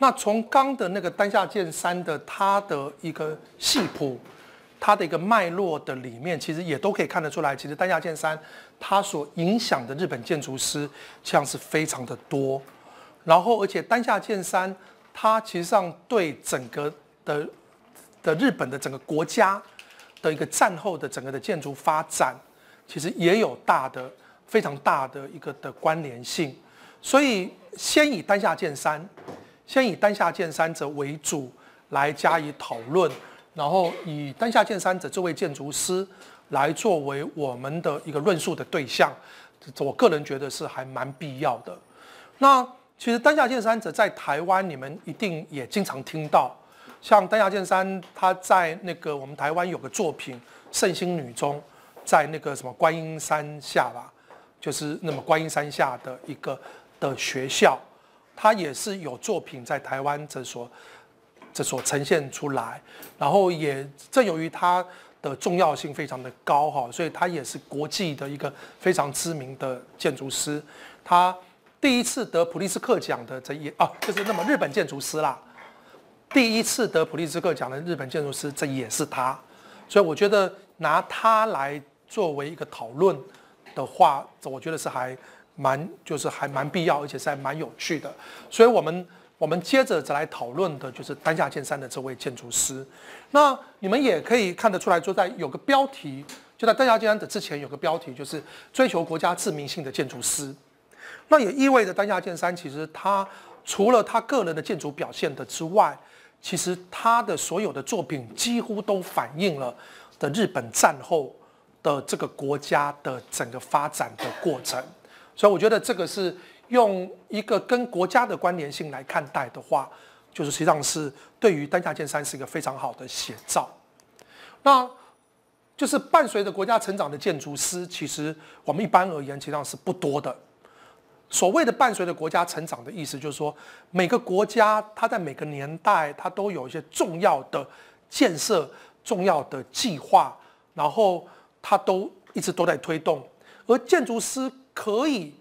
那从刚的那个丹下剑三的它的一个戏谱，它的一个脉络的里面，其实也都可以看得出来，其实丹下剑三它所影响的日本建筑师，像是非常的多。然后，而且丹下健三，他实上对整个的的日本的整个国家的一个战后的整个的建筑发展，其实也有大的非常大的一个的关联性。所以，先以丹下健三，先以丹下健三者为主来加以讨论，然后以丹下健三者这位建筑师来作为我们的一个论述的对象，我个人觉得是还蛮必要的。那其实丹下健者在台湾，你们一定也经常听到。像丹下健山，他在那个我们台湾有个作品《圣心女中》，在那个什么观音山下吧，就是那么观音山下的一个的学校，他也是有作品在台湾这所这所呈现出来。然后也正由于他的重要性非常的高哈，所以他也是国际的一个非常知名的建筑师，他。第一次得普利斯克奖的，这也啊，就是那么日本建筑师啦。第一次得普利斯克奖的日本建筑师，这也是他，所以我觉得拿他来作为一个讨论的话，这我觉得是还蛮，就是还蛮必要，而且是还蛮有趣的。所以，我们我们接着再来讨论的就是丹下健三的这位建筑师。那你们也可以看得出来，就在有个标题，就在丹下健三的之前有个标题，就是追求国家致命性的建筑师。那也意味着丹下健三其实他除了他个人的建筑表现的之外，其实他的所有的作品几乎都反映了的日本战后的这个国家的整个发展的过程。所以我觉得这个是用一个跟国家的关联性来看待的话，就是实际上是对于丹下健三是一个非常好的写照。那就是伴随着国家成长的建筑师，其实我们一般而言实际上是不多的。所谓的伴随着国家成长的意思，就是说每个国家它在每个年代它都有一些重要的建设、重要的计划，然后它都一直都在推动。而建筑师可以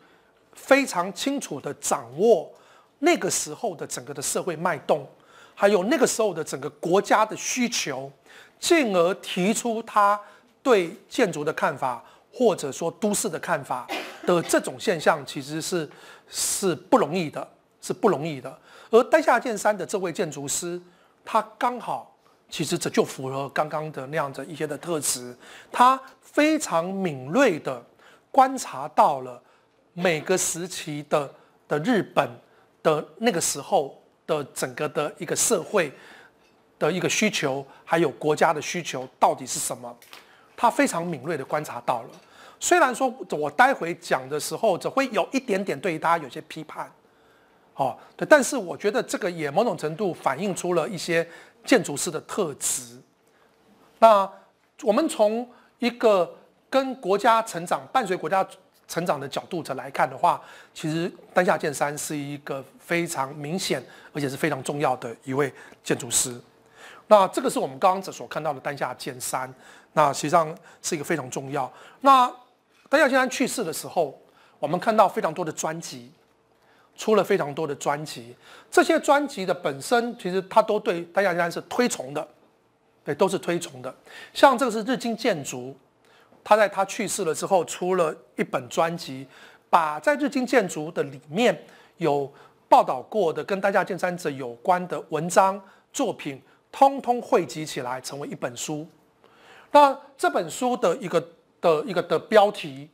非常清楚的掌握那个时候的整个的社会脉动，还有那个时候的整个国家的需求，进而提出他对建筑的看法，或者说都市的看法。的这种现象其实是是不容易的，是不容易的。而丹下健三的这位建筑师，他刚好其实这就符合刚刚的那样的一些的特质。他非常敏锐的观察到了每个时期的的日本的那个时候的整个的一个社会的一个需求，还有国家的需求到底是什么，他非常敏锐的观察到了。虽然说，我待会讲的时候，只会有一点点对大家有些批判，哦，对，但是我觉得这个也某种程度反映出了一些建筑师的特质。那我们从一个跟国家成长、伴随国家成长的角度者来看的话，其实丹下健三是一个非常明显而且是非常重要的一位建筑师。那这个是我们刚刚所看到的丹下健三，那实际上是一个非常重要。那丹下先生去世的时候，我们看到非常多的专辑，出了非常多的专辑。这些专辑的本身，其实他都对丹下先生是推崇的，对，都是推崇的。像这个是《日经建筑》，他在他去世了之后，出了一本专辑，把在《日经建筑》的里面有报道过的跟丹下建三者有关的文章、作品，通通汇集起来成为一本书。那这本书的一个。的一个的标题，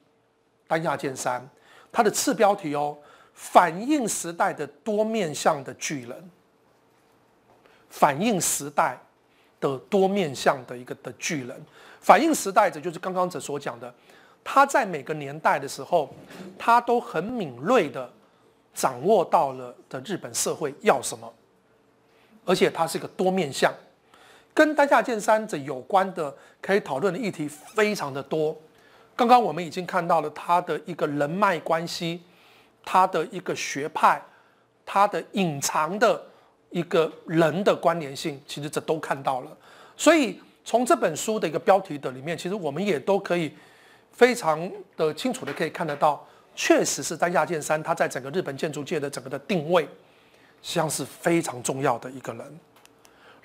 单下剑三，它的次标题哦，反映时代的多面向的巨人，反映时代的多面向的一个的巨人，反映时代者就是刚刚者所讲的，他在每个年代的时候，他都很敏锐的掌握到了的日本社会要什么，而且他是一个多面向。跟丹下健三者有关的，可以讨论的议题非常的多。刚刚我们已经看到了他的一个人脉关系，他的一个学派，他的隐藏的一个人的关联性，其实这都看到了。所以从这本书的一个标题的里面，其实我们也都可以非常的清楚的可以看得到，确实是丹下健三他在整个日本建筑界的整个的定位，实际上是非常重要的一个人。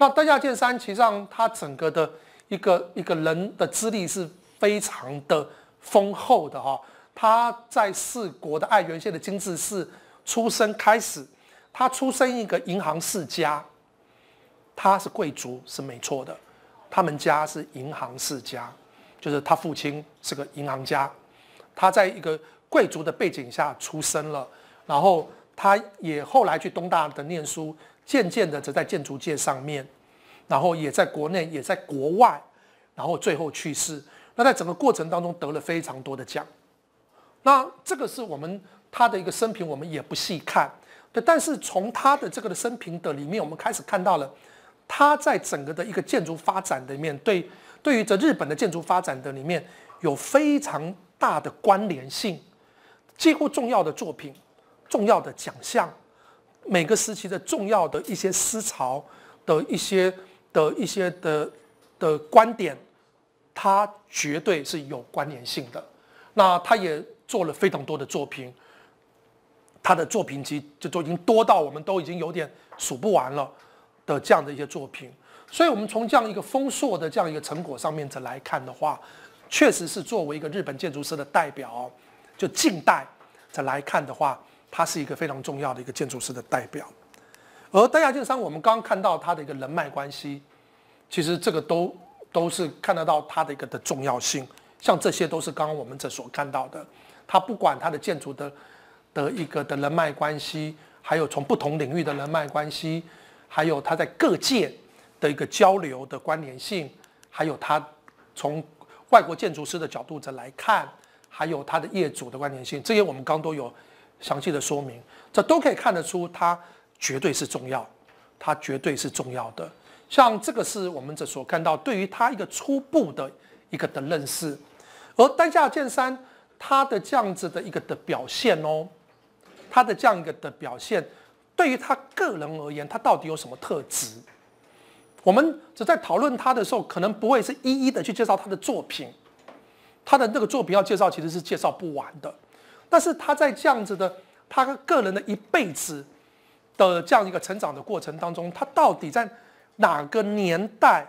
那登下健三，其实上他整个的一个一个人的资历是非常的丰厚的哈。他在四国的爱媛县的金治市出生开始，他出生一个银行世家，他是贵族是没错的，他们家是银行世家，就是他父亲是个银行家，他在一个贵族的背景下出生了，然后他也后来去东大的念书。渐渐的，则在建筑界上面，然后也在国内，也在国外，然后最后去世。那在整个过程当中，得了非常多的奖。那这个是我们他的一个生平，我们也不细看。对，但是从他的这个的生平的里面，我们开始看到了他在整个的一个建筑发展的里面，对，对于这日本的建筑发展的里面有非常大的关联性，几乎重要的作品，重要的奖项。每个时期的、重要的一些思潮的一些的一些的的观点，它绝对是有关联性的。那他也做了非常多的作品，他的作品集就都已经多到我们都已经有点数不完了的这样的一些作品。所以，我们从这样一个丰硕的这样一个成果上面再来看的话，确实是作为一个日本建筑师的代表，就近代再来看的话。他是一个非常重要的一个建筑师的代表，而丹亚建商，我们刚看到他的一个人脉关系，其实这个都都是看得到他的一个的重要性。像这些都是刚刚我们这所看到的，他不管他的建筑的的一个的人脉关系，还有从不同领域的人脉关系，还有他在各界的一个交流的关联性，还有他从外国建筑师的角度这来看，还有他的业主的关联性，这些我们刚都有。详细的说明，这都可以看得出，它绝对是重要，它绝对是重要的。像这个是我们这所看到对于它一个初步的一个的认识，而丹下健三他的这样子的一个的表现哦，他的这样一个的表现，对于他个人而言，他到底有什么特质？我们只在讨论他的时候，可能不会是一一的去介绍他的作品，他的那个作品要介绍其实是介绍不完的。但是他在这样子的他个人的一辈子的这样一个成长的过程当中，他到底在哪个年代，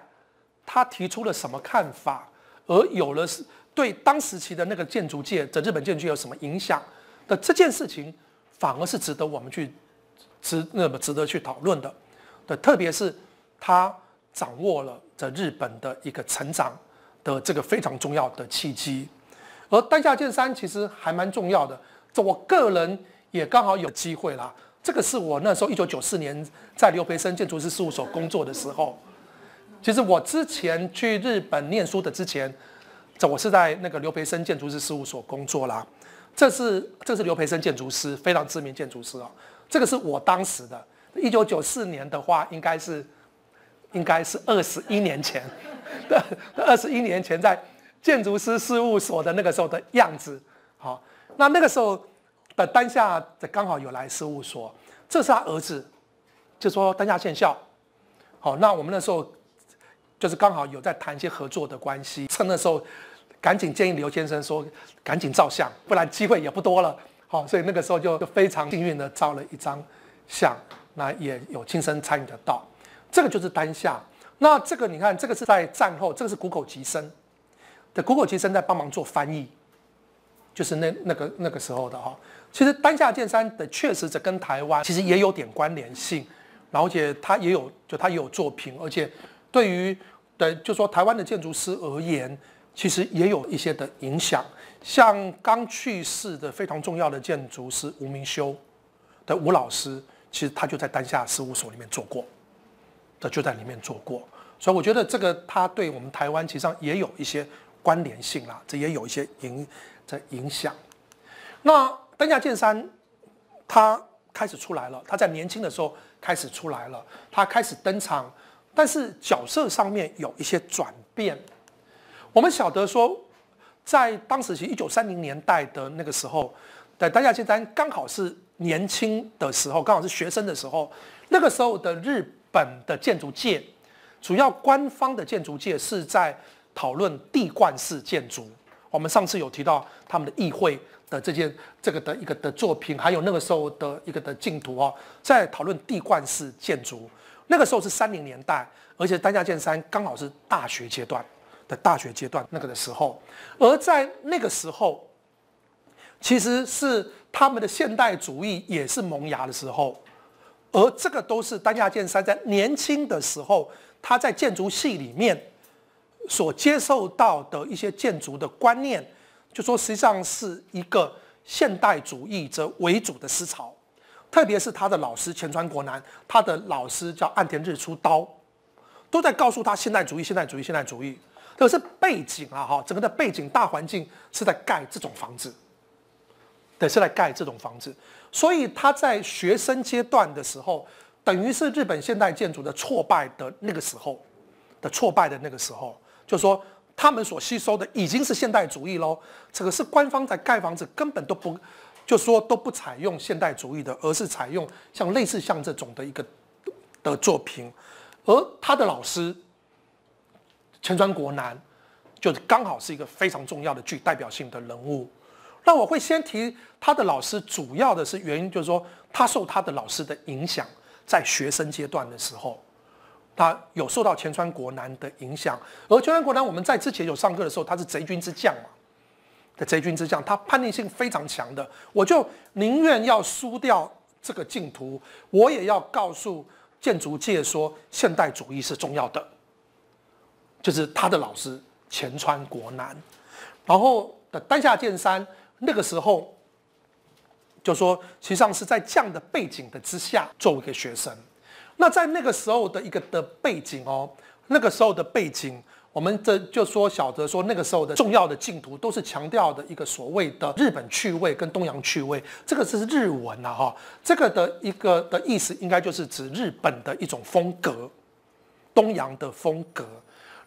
他提出了什么看法，而有了对当时期的那个建筑界、的日本建筑有什么影响的这件事情，反而是值得我们去值那么值得去讨论的。对，特别是他掌握了在日本的一个成长的这个非常重要的契机。而单下建三其实还蛮重要的，这我个人也刚好有机会啦。这个是我那时候一九九四年在刘培生建筑师事务所工作的时候。其实我之前去日本念书的之前，这我是在那个刘培生建筑师事务所工作啦。这是这是刘培生建筑师，非常知名建筑师哦。这个是我当时的一九九四年的话，应该是应该是二十一年前，二十一年前在。建筑师事务所的那个时候的样子，好，那那个时候的丹下刚好有来事务所，这是他儿子，就说丹下现效。好，那我们那时候就是刚好有在谈一些合作的关系，趁那时候赶紧建议刘先生说赶紧照相，不然机会也不多了，好，所以那个时候就就非常幸运的照了一张相，那也有亲身参与得到，这个就是丹下，那这个你看这个是在战后，这个是谷口吉生。Google 其实正在帮忙做翻译，就是那那个那个时候的哈。其实丹下健三的确实跟台湾其实也有点关联性，而且他也有就他也有作品，而且对于对就说台湾的建筑师而言，其实也有一些的影响。像刚去世的非常重要的建筑师吴明修的吴老师，其实他就在丹下事务所里面做过，的，就在里面做过。所以我觉得这个他对我们台湾其实上也有一些。关联性啦，这也有一些影的影响。那丹下健三他开始出来了，他在年轻的时候开始出来了，他开始登场，但是角色上面有一些转变。我们晓得说，在当时其实一九三零年代的那个时候，丹下健三刚好是年轻的时候，刚好是学生的时候。那个时候的日本的建筑界，主要官方的建筑界是在。讨论地冠式建筑，我们上次有提到他们的议会的这件这个的一个的作品，还有那个时候的一个的净土哦，在讨论地冠式建筑，那个时候是三零年代，而且丹下健三刚好是大学阶段的大学阶段那个的时候，而在那个时候，其实是他们的现代主义也是萌芽的时候，而这个都是丹下健三在年轻的时候，他在建筑系里面。所接受到的一些建筑的观念，就说实际上是一个现代主义者为主的思潮，特别是他的老师钱川国南，他的老师叫岸田日出刀，都在告诉他现代主义，现代主义，现代主义。可是背景啊，哈，整个的背景大环境是在盖这种房子，对，是在盖这种房子，所以他在学生阶段的时候，等于是日本现代建筑的挫败的那个时候，的挫败的那个时候。就说他们所吸收的已经是现代主义喽。这个是官方在盖房子，根本都不，就说都不采用现代主义的，而是采用像类似像这种的一个的作品。而他的老师千川国男，就刚好是一个非常重要的具代表性的人物。那我会先提他的老师，主要的是原因就是说他受他的老师的影响，在学生阶段的时候。他有受到前川国男的影响，而前川国男我们在之前有上课的时候，他是贼军之将嘛，的贼军之将，他叛逆性非常强的，我就宁愿要输掉这个净土，我也要告诉建筑界说现代主义是重要的，就是他的老师前川国男，然后的丹下健三那个时候就说，实际上是在这样的背景的之下，作为一个学生。那在那个时候的一个的背景哦，那个时候的背景，我们这就说小泽说那个时候的重要的净土都是强调的一个所谓的日本趣味跟东洋趣味，这个是日文呐哈，这个的一个的意思应该就是指日本的一种风格，东洋的风格。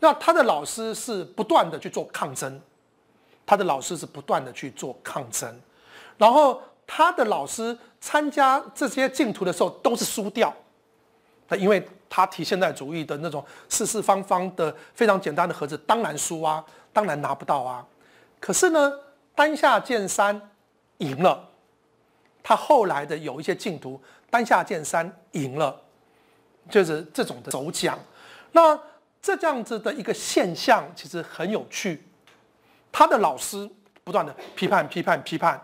那他的老师是不断的去做抗争，他的老师是不断的去做抗争，然后他的老师参加这些净土的时候都是输掉。因为他提现代主义的那种四四方方的非常简单的盒子，当然输啊，当然拿不到啊。可是呢，丹下健三赢了。他后来的有一些净土，丹下健三赢了，就是这种的走奖。那这这样子的一个现象其实很有趣。他的老师不断的批判批判批判，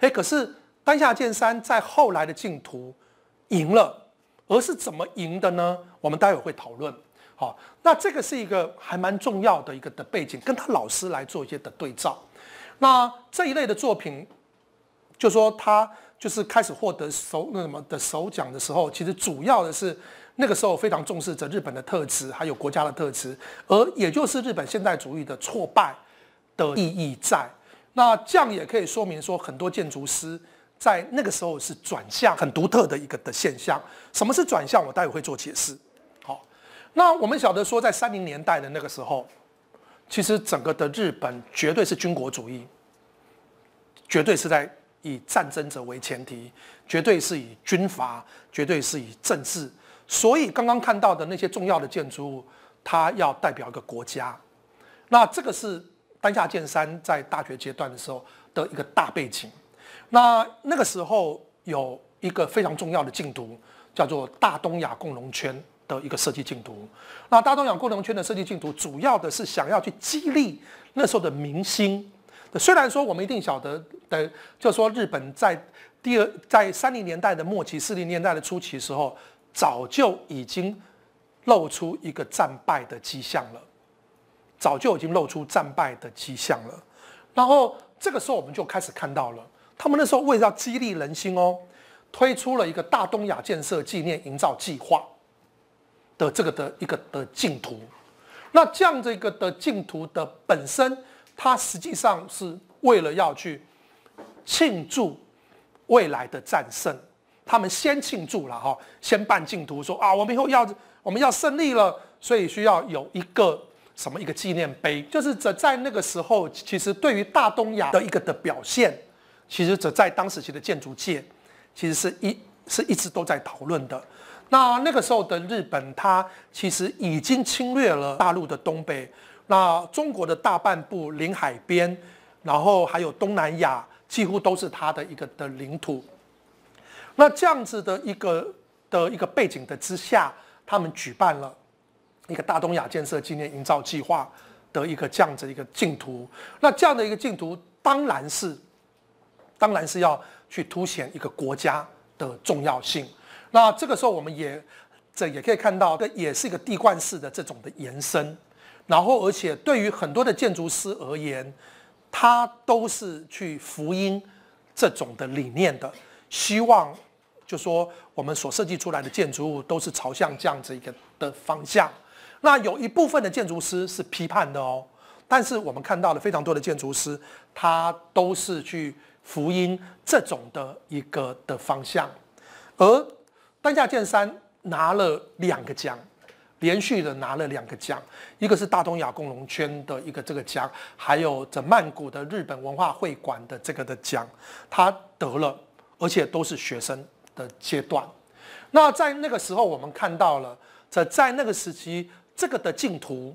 哎，可是丹下健三在后来的净土赢了。而是怎么赢的呢？我们待会会讨论。好，那这个是一个还蛮重要的一个的背景，跟他老师来做一些的对照。那这一类的作品，就说他就是开始获得首那什么的首奖的时候，其实主要的是那个时候非常重视着日本的特质，还有国家的特质，而也就是日本现代主义的挫败的意义在。那这样也可以说明说，很多建筑师。在那个时候是转向很独特的一个的现象。什么是转向？我待会会做解释。好，那我们晓得说，在三零年代的那个时候，其实整个的日本绝对是军国主义，绝对是在以战争者为前提，绝对是以军阀，绝对是以政治。所以刚刚看到的那些重要的建筑物，它要代表一个国家。那这个是丹下健三在大学阶段的时候的一个大背景。那那个时候有一个非常重要的禁毒，叫做大东亚共荣圈的一个设计禁毒。那大东亚共荣圈的设计禁毒，主要的是想要去激励那时候的明星。虽然说我们一定晓得的，就是说日本在第二，在三零年代的末期，四零年代的初期时候，早就已经露出一个战败的迹象了，早就已经露出战败的迹象了。然后这个时候，我们就开始看到了。他们那时候为了要激励人心哦，推出了一个大东亚建设纪念营造计划的这个的一个的净土，那这样这个的净土的本身，它实际上是为了要去庆祝未来的战胜。他们先庆祝了哈，先办净土说啊，我们以后要我们要胜利了，所以需要有一个什么一个纪念碑。就是在在那个时候，其实对于大东亚的一个的表现。其实这在当时期的建筑界，其实是一是一直都在讨论的。那那个时候的日本，它其实已经侵略了大陆的东北，那中国的大半部临海边，然后还有东南亚，几乎都是它的一个的领土。那这样子的一个的一个背景的之下，他们举办了一个大东亚建设纪念营造计划的一个这样子一个净土。那这样的一个净土，当然是。当然是要去凸显一个国家的重要性。那这个时候，我们也这也可以看到，这也是一个地冠式的这种的延伸。然后，而且对于很多的建筑师而言，他都是去福音这种的理念的，希望就说我们所设计出来的建筑物都是朝向这样子一个的方向。那有一部分的建筑师是批判的哦，但是我们看到了非常多的建筑师，他都是去。福音这种的一个的方向，而丹下健三拿了两个奖，连续的拿了两个奖，一个是大东亚共荣圈的一个这个奖，还有这曼谷的日本文化会馆的这个的奖，他得了，而且都是学生的阶段。那在那个时候，我们看到了，在在那个时期，这个的净土，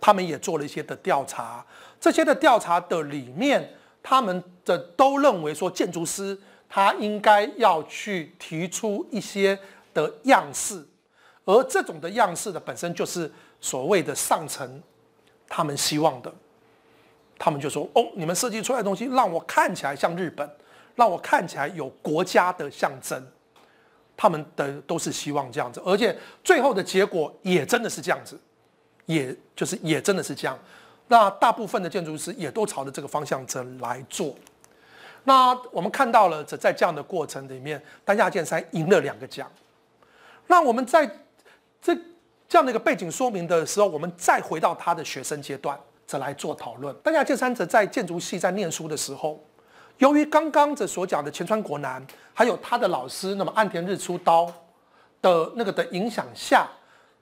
他们也做了一些的调查，这些的调查的里面。他们的都认为说，建筑师他应该要去提出一些的样式，而这种的样式的本身就是所谓的上层他们希望的。他们就说：“哦，你们设计出来的东西，让我看起来像日本，让我看起来有国家的象征。”他们的都是希望这样子，而且最后的结果也真的是这样子，也就是也真的是这样。那大部分的建筑师也都朝着这个方向在来做。那我们看到了，在这样的过程里面，丹下建三赢了两个奖。那我们在这这样的一个背景说明的时候，我们再回到他的学生阶段，再来做讨论。丹下建三则在建筑系在念书的时候，由于刚刚这所讲的前川国男，还有他的老师，那么岸田日出刀的那个的影响下，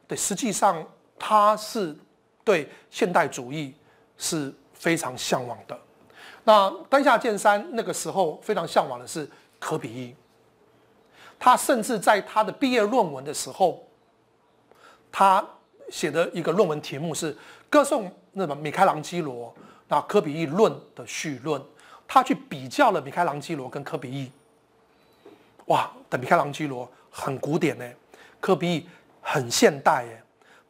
对，实际上他是对现代主义。是非常向往的。那丹下健三那个时候非常向往的是科比一。他甚至在他的毕业论文的时候，他写的一个论文题目是《歌颂那米开朗基罗那科比一论的序论》，他去比较了米开朗基罗跟科比一。哇，的米开朗基罗很古典呢，科比一很现代哎，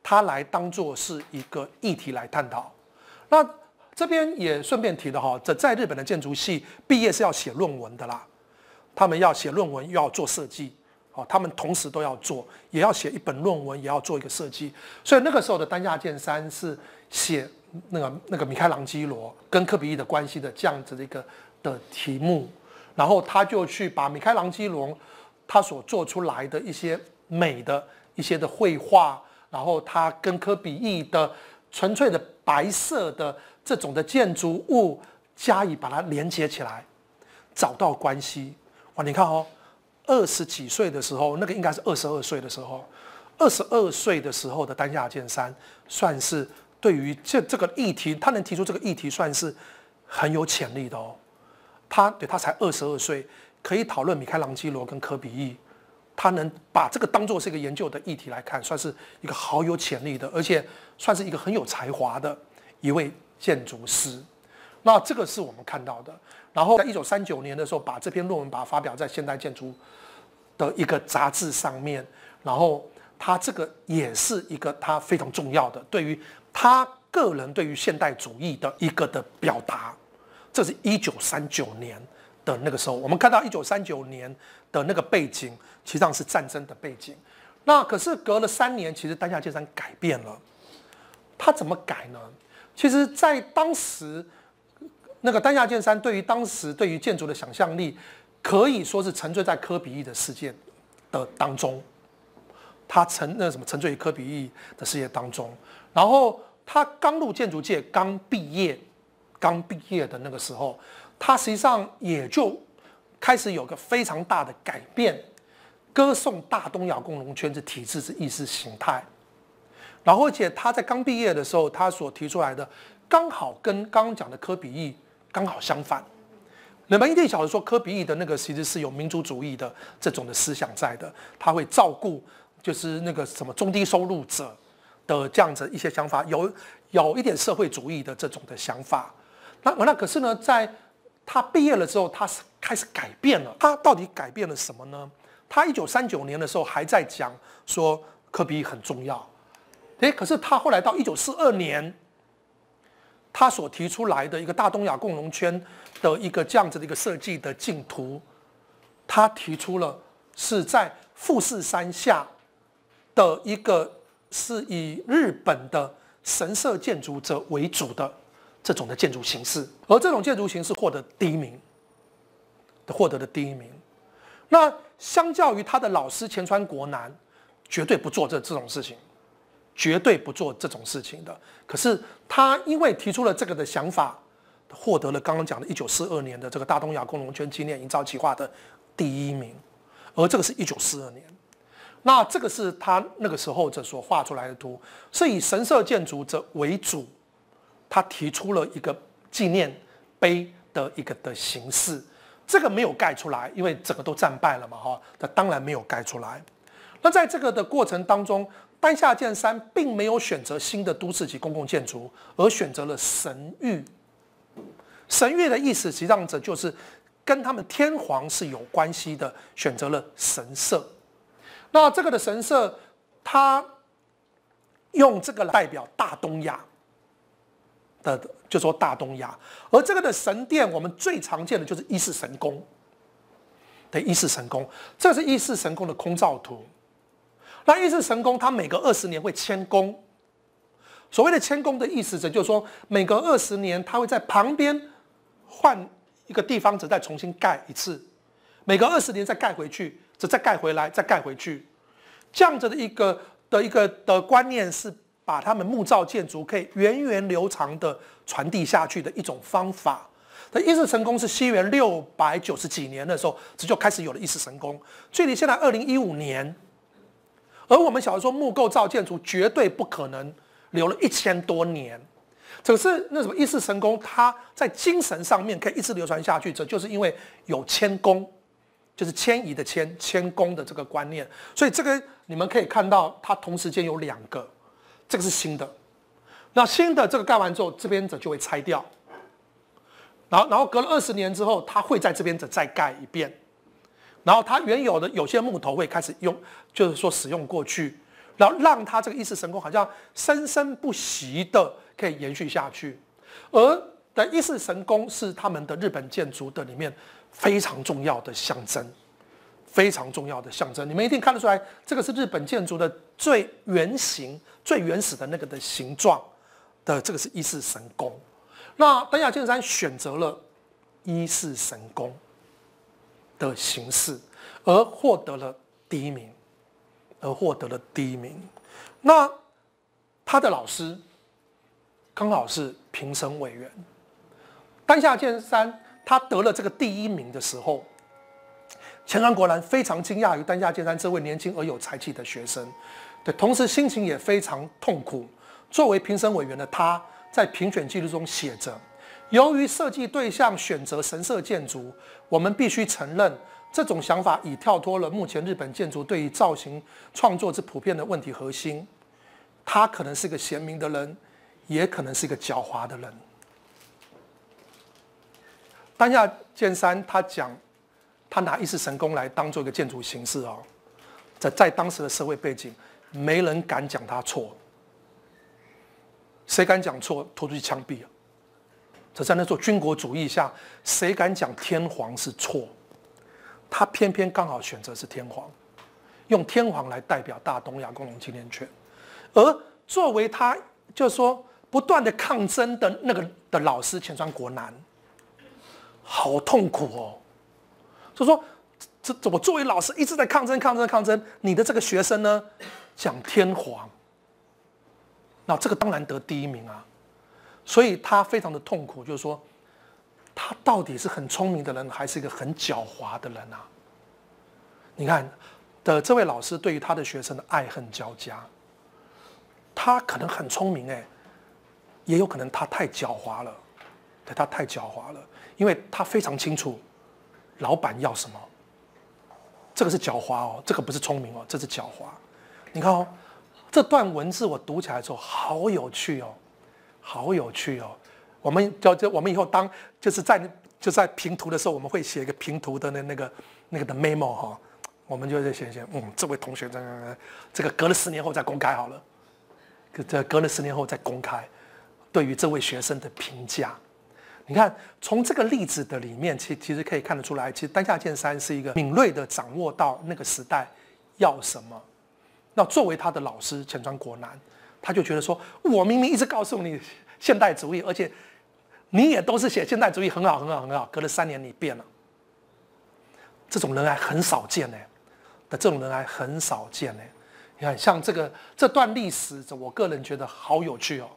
他来当做是一个议题来探讨。那这边也顺便提的哈，在在日本的建筑系毕业是要写论文的啦，他们要写论文，又要做设计，哦，他们同时都要做，也要写一本论文，也要做一个设计。所以那个时候的丹亚健三是写那个那个米开朗基罗跟科比一的关系的这样子的一个的题目，然后他就去把米开朗基罗他所做出来的一些美的一些的绘画，然后他跟科比一的。纯粹的白色的这种的建筑物，加以把它连接起来，找到关系。哇，你看哦，二十几岁的时候，那个应该是二十二岁的时候，二十二岁的时候的丹下健山，算是对于这这个议题，他能提出这个议题，算是很有潜力的哦。他对他才二十二岁，可以讨论米开朗基罗跟科比一。他能把这个当做是一个研究的议题来看，算是一个好有潜力的，而且算是一个很有才华的一位建筑师。那这个是我们看到的。然后在一九三九年的时候，把这篇论文把它发表在《现代建筑》的一个杂志上面。然后他这个也是一个他非常重要的，对于他个人对于现代主义的一个的表达。这是一九三九年。的那个时候，我们看到一九三九年的那个背景，实际上是战争的背景。那可是隔了三年，其实丹下健山改变了。他怎么改呢？其实，在当时，那个丹下健山对于当时对于建筑的想象力，可以说是沉醉在科比一的世界的当中。他沉那什么沉醉于科比一的世界当中。然后他刚入建筑界，刚毕业，刚毕业的那个时候。他实际上也就开始有个非常大的改变，歌颂大东亚共荣圈的体制是意识形态。然后而且他在刚毕业的时候，他所提出来的刚好跟刚刚讲的科比义刚好相反。人们一点小得说科比义的那个其实是有民族主义的这种的思想在的，他会照顾就是那个什么中低收入者的这样子一些想法，有有一点社会主义的这种的想法。那那可是呢在。他毕业了之后，他是开始改变了。他到底改变了什么呢？他一九三九年的时候还在讲说，科比很重要。诶，可是他后来到一九四二年，他所提出来的一个大东亚共荣圈的一个这样子的一个设计的净图，他提出了是在富士山下的一个是以日本的神社建筑者为主的。这种的建筑形式，而这种建筑形式获得第一名，获得的第一名，那相较于他的老师前川国南，绝对不做这这种事情，绝对不做这种事情的。可是他因为提出了这个的想法，获得了刚刚讲的1942年的这个大东亚共荣圈纪念营造计划的第一名，而这个是一九四二年，那这个是他那个时候这所画出来的图，是以神社建筑者为主。他提出了一个纪念碑的一个的形式，这个没有盖出来，因为整个都战败了嘛，哈，那当然没有盖出来。那在这个的过程当中，丹下健三并没有选择新的都市级公共建筑，而选择了神域。神域的意思实际上就是跟他们天皇是有关系的，选择了神社。那这个的神社，他用这个来代表大东亚。的就说大东亚，而这个的神殿，我们最常见的就是一世神宫。的一世神宫，这是一世神宫的空照图。那一世神宫，它每隔二十年会迁宫。所谓的迁宫的意思，则就是说，每隔二十年，它会在旁边换一个地方，只再重新盖一次。每隔二十年再盖回去，只再盖回来，再盖回去，这样子的一个的一个的观念是。把他们木造建筑可以源远流长的传递下去的一种方法。那一氏神功是西元六百九十几年的时候，这就开始有了一氏神功。距离现在二零一五年，而我们小说木构造建筑绝对不可能留了一千多年。只是那什么一氏神功，它在精神上面可以一直流传下去，这就是因为有迁恭，就是迁移的迁，迁恭的这个观念。所以这个你们可以看到，它同时间有两个。这个是新的，那新的这个盖完之后，这边者就会拆掉，然后然后隔了二十年之后，它会在这边者再盖一遍，然后它原有的有些木头会开始用，就是说使用过去，然后让它这个一识神功好像生生不息的可以延续下去，而的一识神功是他们的日本建筑的里面非常重要的象征，非常重要的象征，你们一定看得出来，这个是日本建筑的最原型。最原始的那个的形状的这个是一世神功，那丹下健山选择了一世神功的形式，而获得了第一名，而获得了第一名。那他的老师刚好是评审委员，丹下健三他得了这个第一名的时候，前川国兰非常惊讶于丹下健三这位年轻而有才气的学生。对，同时心情也非常痛苦。作为评审委员的他，在评选记录中写着：“由于设计对象选择神社建筑，我们必须承认，这种想法已跳脱了目前日本建筑对于造型创作之普遍的问题核心。”他可能是个贤明的人，也可能是一个狡猾的人。丹下健三他讲，他拿一世神功来当做一个建筑形式哦，在在当时的社会背景。没人敢讲他错，谁敢讲错，拖出去枪毙啊！在在那座军国主义下，谁敢讲天皇是错？他偏偏刚好选择是天皇，用天皇来代表大东亚共荣圈，而作为他，就是说不断的抗争的那个的老师前川国男，好痛苦哦！就说这这我作为老师一直在抗争抗争抗争，你的这个学生呢？讲天皇，那这个当然得第一名啊，所以他非常的痛苦，就是说，他到底是很聪明的人，还是一个很狡猾的人啊？你看的这位老师对于他的学生的爱恨交加，他可能很聪明哎，也有可能他太狡猾了，对，他太狡猾了，因为他非常清楚老板要什么。这个是狡猾哦，这个不是聪明哦，这是狡猾。你看哦，这段文字我读起来的时候好有趣哦，好有趣哦。我们就就我们以后当就是在就在评图的时候，我们会写一个评图的那那个那个的 memo 哈。我们就在写写，嗯，这位同学这个这个隔了十年后再公开好了，这隔了十年后再公开，对于这位学生的评价。你看从这个例子的里面，其其实可以看得出来，其实丹下健三是一个敏锐的掌握到那个时代要什么。那作为他的老师浅川国南，他就觉得说：“我明明一直告诉你现代主义，而且你也都是写现代主义很好很好很好。隔了三年你变了，这种人还很少见呢。的这种人还很少见呢。你看，像这个这段历史，我个人觉得好有趣哦，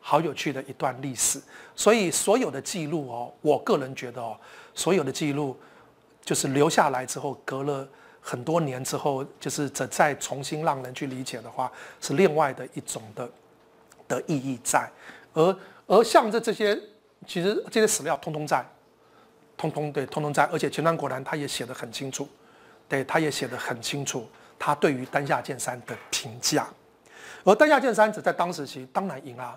好有趣的一段历史。所以所有的记录哦，我个人觉得哦，所有的记录就是留下来之后隔了。”很多年之后，就是再再重新让人去理解的话，是另外的一种的的意义在。而而像这这些，其实这些史料通通在，通通对，通通在。而且前段果然他也写的很清楚，对他也写的很清楚，他对于丹下健三的评价。而丹下健三只在当时其当然赢啊，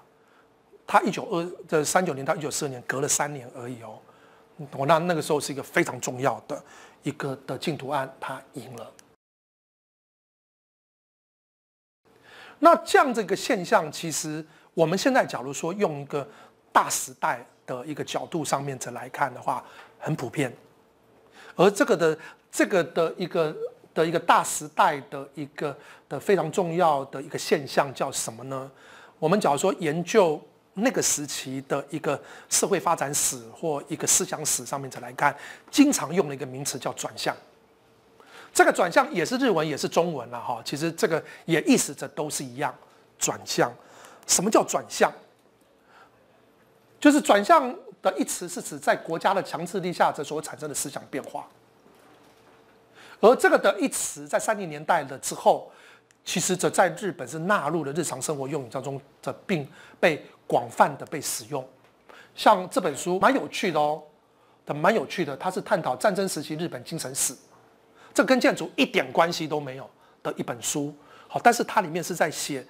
他一九二这三九年到一九四二年隔了三年而已哦，我那那个时候是一个非常重要的。一个的净土案，他赢了。那这样这个现象，其实我们现在假如说用一个大时代的一个角度上面来看的话，很普遍。而这个的这个的一个的一个大时代的一个的非常重要的一个现象叫什么呢？我们假如说研究。那个时期的一个社会发展史或一个思想史上面再来看，经常用的一个名词叫“转向”。这个“转向”也是日文，也是中文了哈。其实这个也意思，这都是一样。转向，什么叫转向？就是“转向”的一词是指在国家的强制力下，这所产生的思想变化。而这个的一词，在三零年代了之后，其实这在日本是纳入了日常生活用语当中的，并被。广泛的被使用，像这本书蛮有趣的哦，的蛮有趣的，它是探讨战争时期日本精神史，这跟建筑一点关系都没有的一本书。好，但是它里面是在写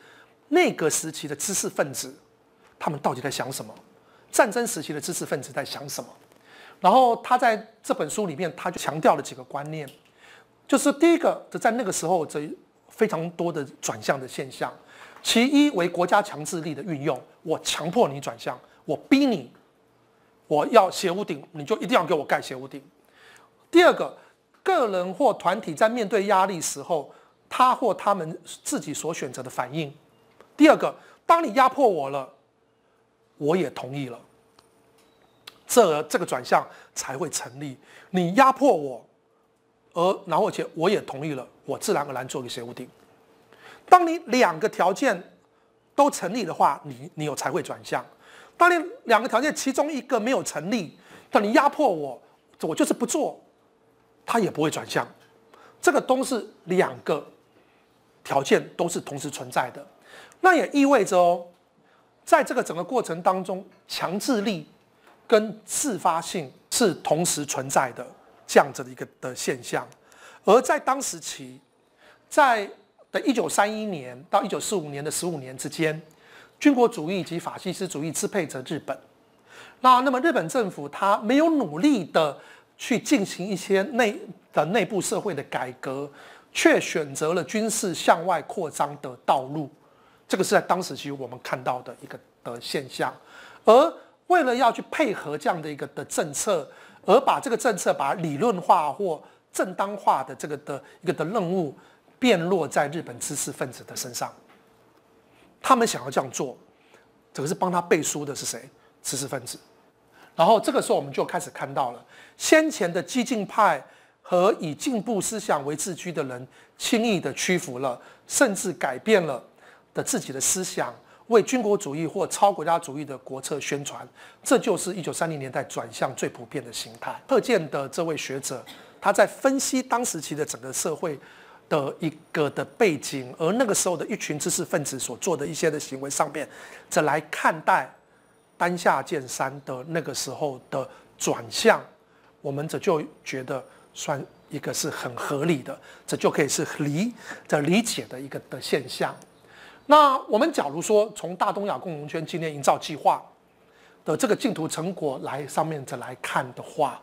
那个时期的知识分子，他们到底在想什么？战争时期的知识分子在想什么？然后他在这本书里面，他就强调了几个观念，就是第一个，在那个时候这非常多的转向的现象，其一为国家强制力的运用。我强迫你转向，我逼你，我要斜屋顶，你就一定要给我盖斜屋顶。第二个，个人或团体在面对压力时候，他或他们自己所选择的反应。第二个，当你压迫我了，我也同意了，这这个转向才会成立。你压迫我，而然后且我也同意了，我自然而然做个斜屋顶。当你两个条件。都成立的话，你你有才会转向。当你两个条件其中一个没有成立，但你压迫我，我就是不做，它也不会转向。这个都是两个条件都是同时存在的，那也意味着哦，在这个整个过程当中，强制力跟自发性是同时存在的这样子的一个的现象，而在当时期，在。在一九三一年到一九四五年的十五年之间，军国主义及法西斯主义支配着日本。那那么日本政府它没有努力的去进行一些内、的内部社会的改革，却选择了军事向外扩张的道路。这个是在当时其实我们看到的一个的现象。而为了要去配合这样的一个的政策，而把这个政策把理论化或正当化的这个的一个的任务。便落在日本知识分子的身上，他们想要这样做，这个是帮他背书的是谁？知识分子。然后这个时候我们就开始看到了，先前的激进派和以进步思想为自居的人，轻易的屈服了，甚至改变了的自己的思想，为军国主义或超国家主义的国策宣传。这就是一九三零年代转向最普遍的形态。特见的这位学者，他在分析当时期的整个社会。的一个的背景，而那个时候的一群知识分子所做的一些的行为上面，这来看待丹下健山的那个时候的转向，我们这就觉得算一个是很合理的，这就可以是理的理解的一个的现象。那我们假如说从大东亚共荣圈纪念营造计划的这个净土成果来上面这来看的话，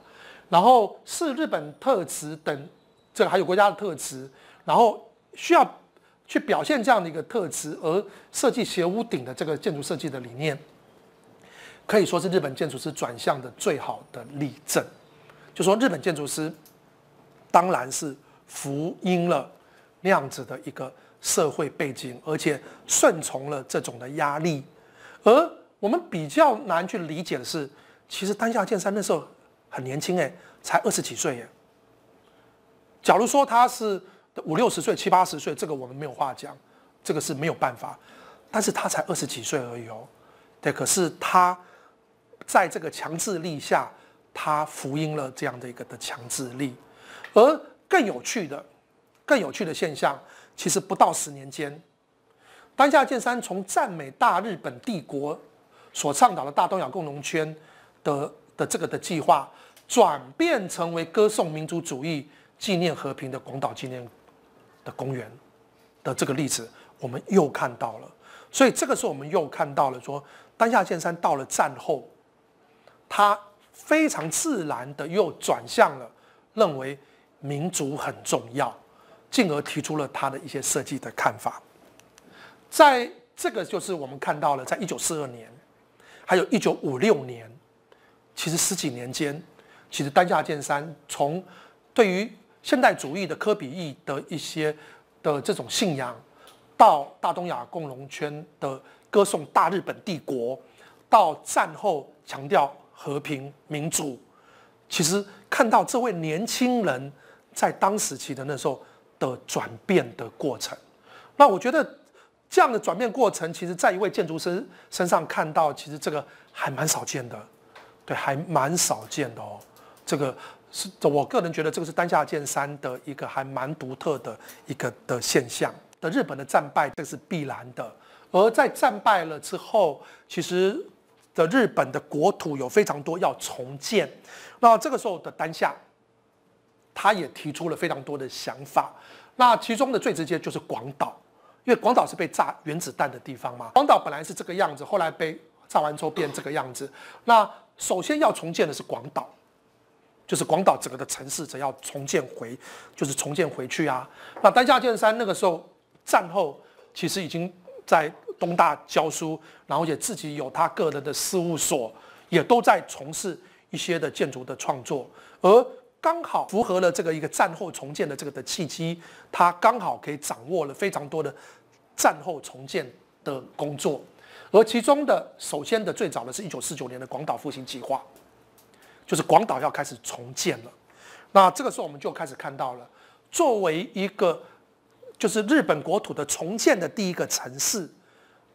然后是日本特质等，这个还有国家的特质，然后需要去表现这样的一个特质，而设计斜屋顶的这个建筑设计的理念，可以说是日本建筑师转向的最好的例证。就说日本建筑师当然是福音了那样子的一个社会背景，而且顺从了这种的压力。而我们比较难去理解的是，其实丹下健三那时候很年轻，哎，才二十几岁耶。假如说他是。五六十岁、七八十岁，这个我们没有话讲，这个是没有办法。但是他才二十几岁而已哦，对。可是他在这个强制力下，他福音了这样的一个的强制力。而更有趣的、更有趣的现象，其实不到十年间，当下健三从赞美大日本帝国所倡导的大东亚共荣圈的的这个的计划，转变成为歌颂民族主义、纪念和平的广岛纪念。的公园的这个例子，我们又看到了，所以这个时候我们又看到了，说丹下健三到了战后，他非常自然的又转向了，认为民族很重要，进而提出了他的一些设计的看法。在这个就是我们看到了，在一九四二年，还有一九五六年，其实十几年间，其实丹下健三从对于现代主义的科比意的一些的这种信仰，到大东亚共荣圈的歌颂大日本帝国，到战后强调和平民主，其实看到这位年轻人在当时期的那时候的转变的过程。那我觉得这样的转变过程，其实在一位建筑师身上看到，其实这个还蛮少见的，对，还蛮少见的哦，这个。是我个人觉得这个是丹下健三的一个还蛮独特的一个的现象。的日本的战败这是必然的，而在战败了之后，其实的日本的国土有非常多要重建。那这个时候的丹下，他也提出了非常多的想法。那其中的最直接就是广岛，因为广岛是被炸原子弹的地方嘛。广岛本来是这个样子，后来被炸完之后变这个样子。那首先要重建的是广岛。就是广岛整个的城市则要重建回，就是重建回去啊。那丹下健三那个时候战后其实已经在东大教书，然后也自己有他个人的事务所，也都在从事一些的建筑的创作。而刚好符合了这个一个战后重建的这个的契机，他刚好可以掌握了非常多的战后重建的工作。而其中的首先的最早的是一九四九年的广岛复兴计划。就是广岛要开始重建了，那这个时候我们就开始看到了，作为一个就是日本国土的重建的第一个城市，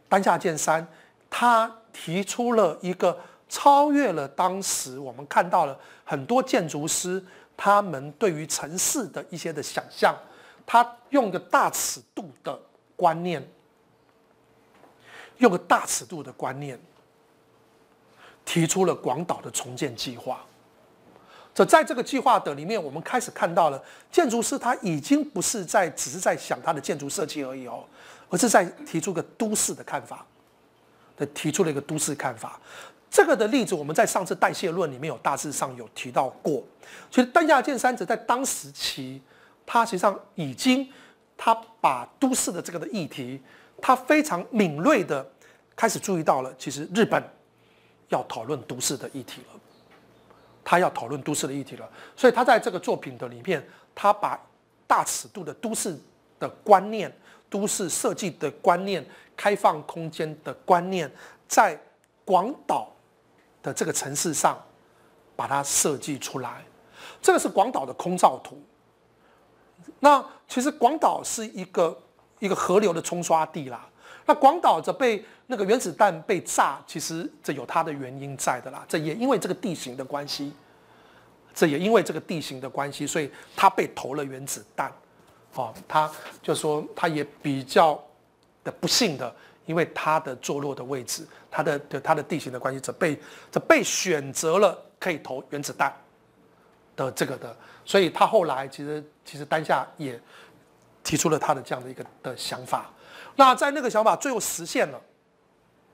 丹下健三，他提出了一个超越了当时我们看到了很多建筑师他们对于城市的一些的想象，他用个大尺度的观念，用个大尺度的观念。提出了广岛的重建计划，这在这个计划的里面，我们开始看到了建筑师他已经不是在只是在想他的建筑设计而已哦，而是在提出个都市的看法，对，提出了一个都市看法。这个的例子我们在上次代谢论里面有大致上有提到过，其实丹下健三在当时期，他实际上已经他把都市的这个的议题，他非常敏锐的开始注意到了，其实日本。要讨论都市的议题了，他要讨论都市的议题了，所以他在这个作品的里面，他把大尺度的都市的观念、都市设计的观念、开放空间的观念，在广岛的这个城市上把它设计出来。这个是广岛的空照图。那其实广岛是一个一个河流的冲刷地啦，那广岛则被。那个原子弹被炸，其实这有它的原因在的啦。这也因为这个地形的关系，这也因为这个地形的关系，所以他被投了原子弹。哦，他就说他也比较的不幸的，因为他的坐落的位置，他的的他的地形的关系，这被这被选择了可以投原子弹的这个的，所以他后来其实其实当下也提出了他的这样的一个的想法。那在那个想法最后实现了。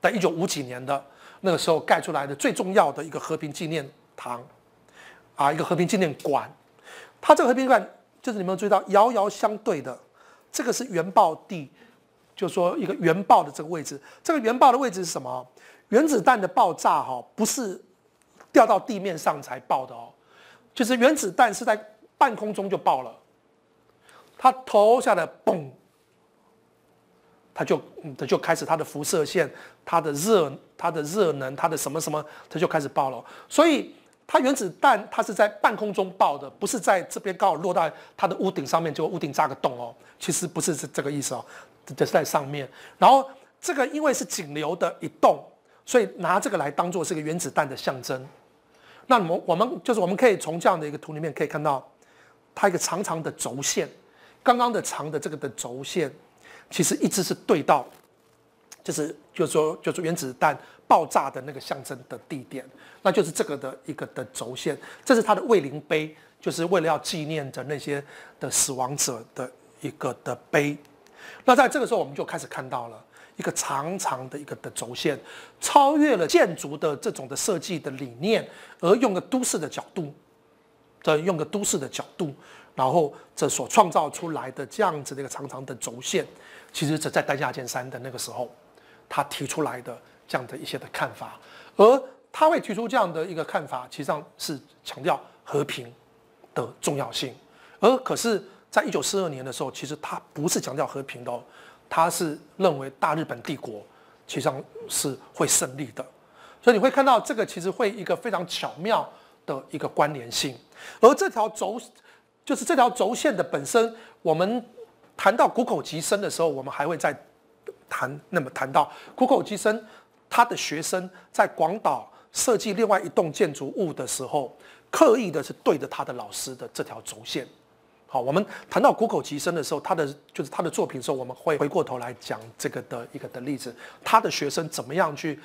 在一九五几年的那个时候盖出来的最重要的一个和平纪念堂，啊，一个和平纪念馆。它这个和平馆就是你们注意到遥遥相对的，这个是原爆地，就说一个原爆的这个位置。这个原爆的位置是什么？原子弹的爆炸哈，不是掉到地面上才爆的哦，就是原子弹是在半空中就爆了，它投下来，嘣。它就，它就开始它的辐射线，它的热，它的热能，它的什么什么，它就开始爆了。所以它原子弹它是在半空中爆的，不是在这边刚好落到它的屋顶上面就屋顶炸个洞哦。其实不是是这个意思哦，就是在上面。然后这个因为是井流的一洞，所以拿这个来当做是个原子弹的象征。那我我们就是我们可以从这样的一个图里面可以看到，它一个长长的轴线，刚刚的长的这个的轴线。其实一直是对到，就是就是说就是原子弹爆炸的那个象征的地点，那就是这个的一个的轴线。这是它的卫灵碑，就是为了要纪念着那些的死亡者的一个的碑。那在这个时候，我们就开始看到了一个长长的一个的轴线，超越了建筑的这种的设计的理念，而用个都市的角度的用个都市的角度，然后这所创造出来的这样子的一个长长的轴线。其实只在代下剑三的那个时候，他提出来的这样的一些的看法，而他会提出这样的一个看法，其实上是强调和平的重要性。而可是在一九四二年的时候，其实他不是强调和平的，他是认为大日本帝国其实上是会胜利的。所以你会看到这个其实会一个非常巧妙的一个关联性，而这条轴就是这条轴线的本身，我们。谈到谷口吉生的时候，我们还会再谈。那么谈到谷口吉生，他的学生在广岛设计另外一栋建筑物的时候，刻意的是对着他的老师的这条轴线。好，我们谈到谷口吉生的时候，他的就是他的作品的时候，我们会回过头来讲这个的一个的例子。他的学生怎么样去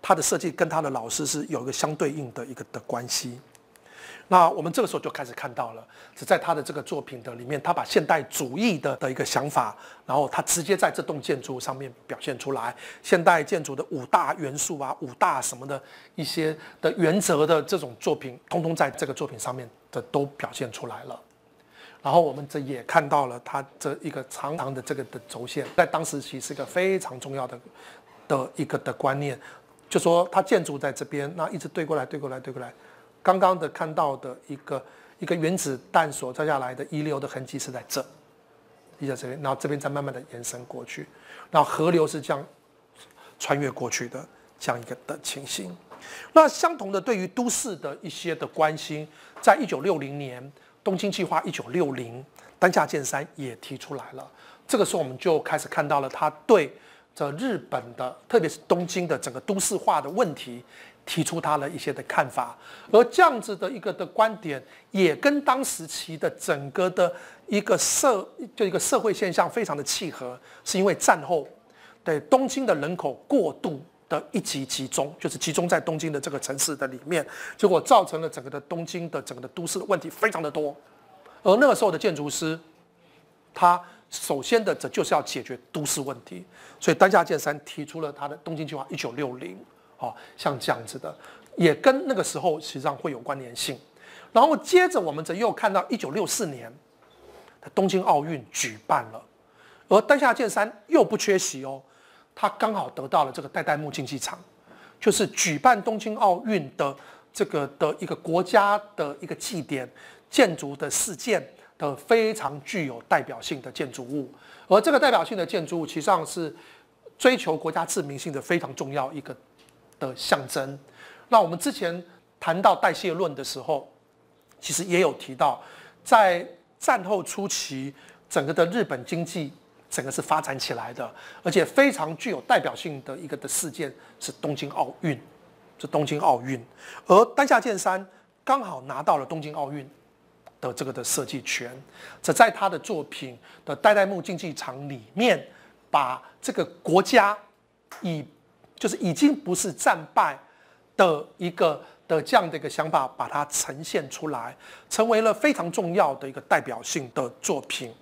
他的设计跟他的老师是有一个相对应的一个的关系。那我们这个时候就开始看到了，只在他的这个作品的里面，他把现代主义的的一个想法，然后他直接在这栋建筑上面表现出来，现代建筑的五大元素啊、五大什么的一些的原则的这种作品，通通在这个作品上面的都表现出来了。然后我们这也看到了，他这一个长长的这个的轴线，在当时其实是一个非常重要的的一个的观念，就说他建筑在这边，那一直对过来、对过来、对过来。刚刚的看到的一个一个原子弹所摘下来的遗留的痕迹是在这，就在这边，然后这边再慢慢的延伸过去，然后河流是这样穿越过去的这样一个的情形。那相同的，对于都市的一些的关心，在一九六零年《东京计划》一九六零，丹下健三也提出来了。这个时候，我们就开始看到了他对这日本的，特别是东京的整个都市化的问题。提出他的一些的看法，而这样子的一个的观点也跟当时期的整个的一个社，就一个社会现象非常的契合，是因为战后，对东京的人口过度的一级集中，就是集中在东京的这个城市的里面，结果造成了整个的东京的整个的都市的问题非常的多，而那个时候的建筑师，他首先的这就是要解决都市问题，所以丹下健三提出了他的东京计划一九六零。啊，像这样子的，也跟那个时候实际上会有关联性。然后接着我们则又看到一九六四年，东京奥运举办了，而丹下健三又不缺席哦，他刚好得到了这个代代木竞技场，就是举办东京奥运的这个的一个国家的一个祭典建筑的事件的非常具有代表性的建筑物。而这个代表性的建筑物，实际上是追求国家致命性的非常重要一个。的象征。那我们之前谈到代谢论的时候，其实也有提到，在战后初期，整个的日本经济整个是发展起来的，而且非常具有代表性的一个的事件是东京奥运。这东京奥运，而丹下健三刚好拿到了东京奥运的这个的设计权，只在他的作品的代代木竞技场里面，把这个国家以。就是已经不是战败的一个的这样的一个想法，把它呈现出来，成为了非常重要的一个代表性的作品。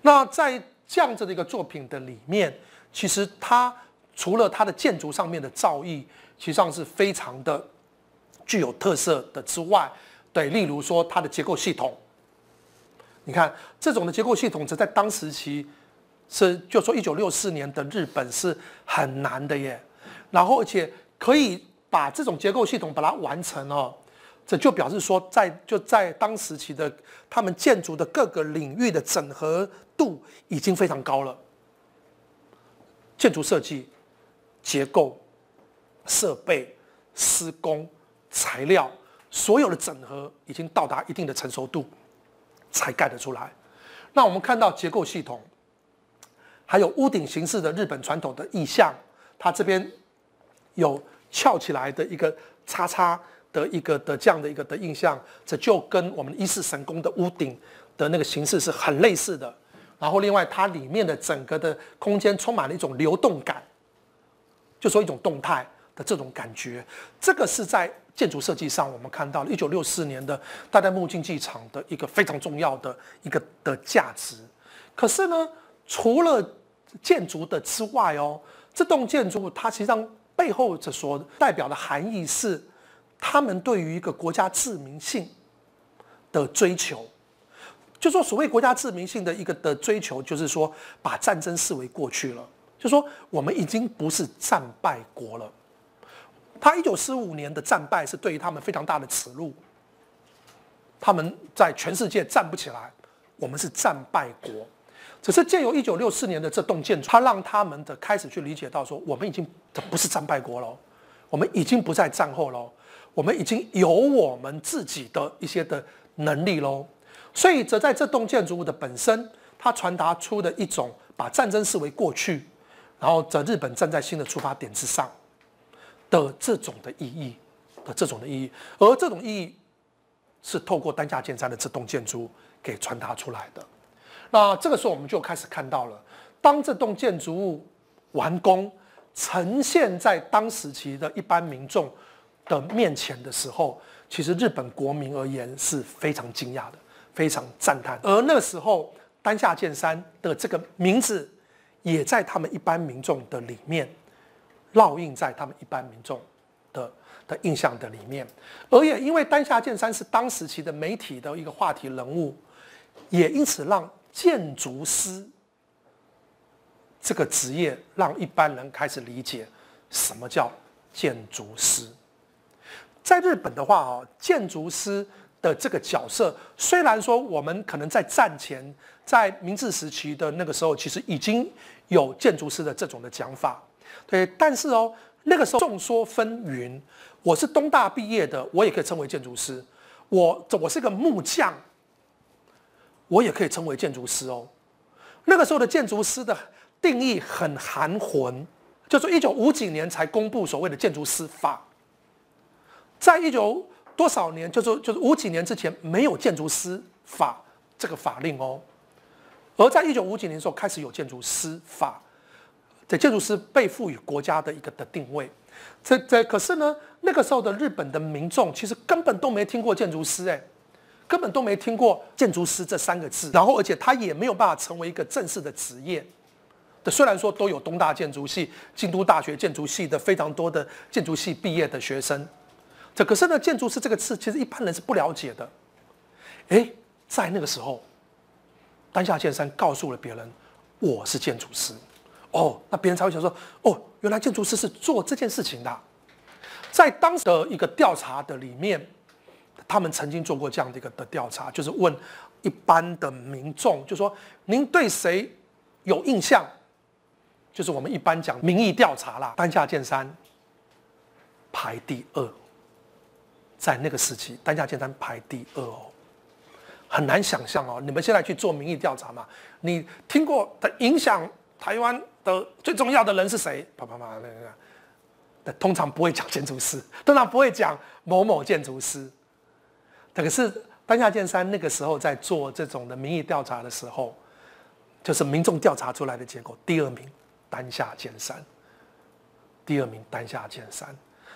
那在这样子的一个作品的里面，其实它除了它的建筑上面的造诣，其实上是非常的具有特色的之外，对，例如说它的结构系统，你看这种的结构系统，只在当时期是就说一九六四年的日本是很难的耶。然后，而且可以把这种结构系统把它完成哦，这就表示说，在就在当时期的他们建筑的各个领域的整合度已经非常高了。建筑设计、结构、设备、施工、材料，所有的整合已经到达一定的成熟度，才盖得出来。那我们看到结构系统，还有屋顶形式的日本传统的意象，它这边。有翘起来的一个叉叉的一个的这样的一个的印象，这就跟我们一世神宫的屋顶的那个形式是很类似的。然后另外，它里面的整个的空间充满了一种流动感，就说一种动态的这种感觉。这个是在建筑设计上我们看到了一九六四年的大代木竞技场的一个非常重要的一个的价值。可是呢，除了建筑的之外哦，这栋建筑它实际上。背后所代表的含义是，他们对于一个国家自命性的追求，就说所谓国家自命性的一个的追求，就是说把战争视为过去了，就说我们已经不是战败国了。他一九四五年的战败是对于他们非常大的耻辱，他们在全世界站不起来，我们是战败国。只是借由一九六四年的这栋建筑，它让他们的开始去理解到说，我们已经这不是战败国喽，我们已经不在战后喽，我们已经有我们自己的一些的能力喽。所以，则在这栋建筑物的本身，它传达出的一种把战争视为过去，然后在日本站在新的出发点之上的这种的意义的这种的意义，而这种意义是透过丹下建站的这栋建筑给传达出来的。那这个时候，我们就开始看到了，当这栋建筑物完工，呈现在当时期的一般民众的面前的时候，其实日本国民而言是非常惊讶的，非常赞叹。而那时候，丹下健三的这个名字，也在他们一般民众的里面，烙印在他们一般民众的的印象的里面。而也因为丹下健三是当时期的媒体的一个话题人物，也因此让。建筑师这个职业让一般人开始理解什么叫建筑师。在日本的话哦，建筑师的这个角色，虽然说我们可能在战前，在明治时期的那个时候，其实已经有建筑师的这种的讲法，对。但是哦，那个时候众说纷纭。我是东大毕业的，我也可以称为建筑师。我我是个木匠。我也可以称为建筑师哦。那个时候的建筑师的定义很含混，就是一九五几年才公布所谓的建筑师法。在一九多少年，就是就是五几年之前，没有建筑师法这个法令哦。而在一九五几年的时候，开始有建筑师法，这建筑师被赋予国家的一个的定位。这这可是呢，那个时候的日本的民众其实根本都没听过建筑师哎。根本都没听过建筑师这三个字，然后而且他也没有办法成为一个正式的职业。的虽然说都有东大建筑系、京都大学建筑系的非常多的建筑系毕业的学生，这可是呢，建筑师这个字其实一般人是不了解的。哎，在那个时候，丹下健三告诉了别人，我是建筑师。哦，那别人才会想说，哦，原来建筑师是做这件事情的。在当时的一个调查的里面。他们曾经做过这样的一个的调查，就是问一般的民众，就说您对谁有印象？就是我们一般讲民意调查啦。丹下健三排第二，在那个时期，丹下健三排第二哦，很难想象哦。你们现在去做民意调查嘛？你听过的影响台湾的最重要的人是谁？啪啪啪，那个，通常不会讲建筑师，通常不会讲某某建筑师。可是丹下健三那个时候在做这种的民意调查的时候，就是民众调查出来的结果，第二名，丹下健三，第二名，丹下健三。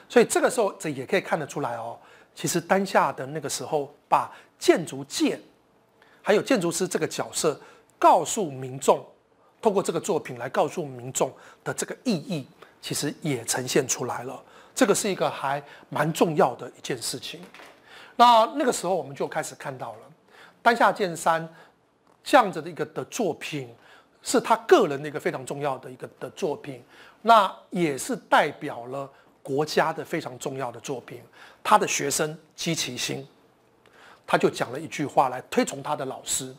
所以这个时候，这也可以看得出来哦，其实丹下的那个时候，把建筑界还有建筑师这个角色告诉民众，通过这个作品来告诉民众的这个意义，其实也呈现出来了。这个是一个还蛮重要的一件事情。那那个时候，我们就开始看到了丹下健三这样子的一个的作品，是他个人的一个非常重要的一个的作品，那也是代表了国家的非常重要的作品。他的学生积极心，他就讲了一句话来推崇他的老师，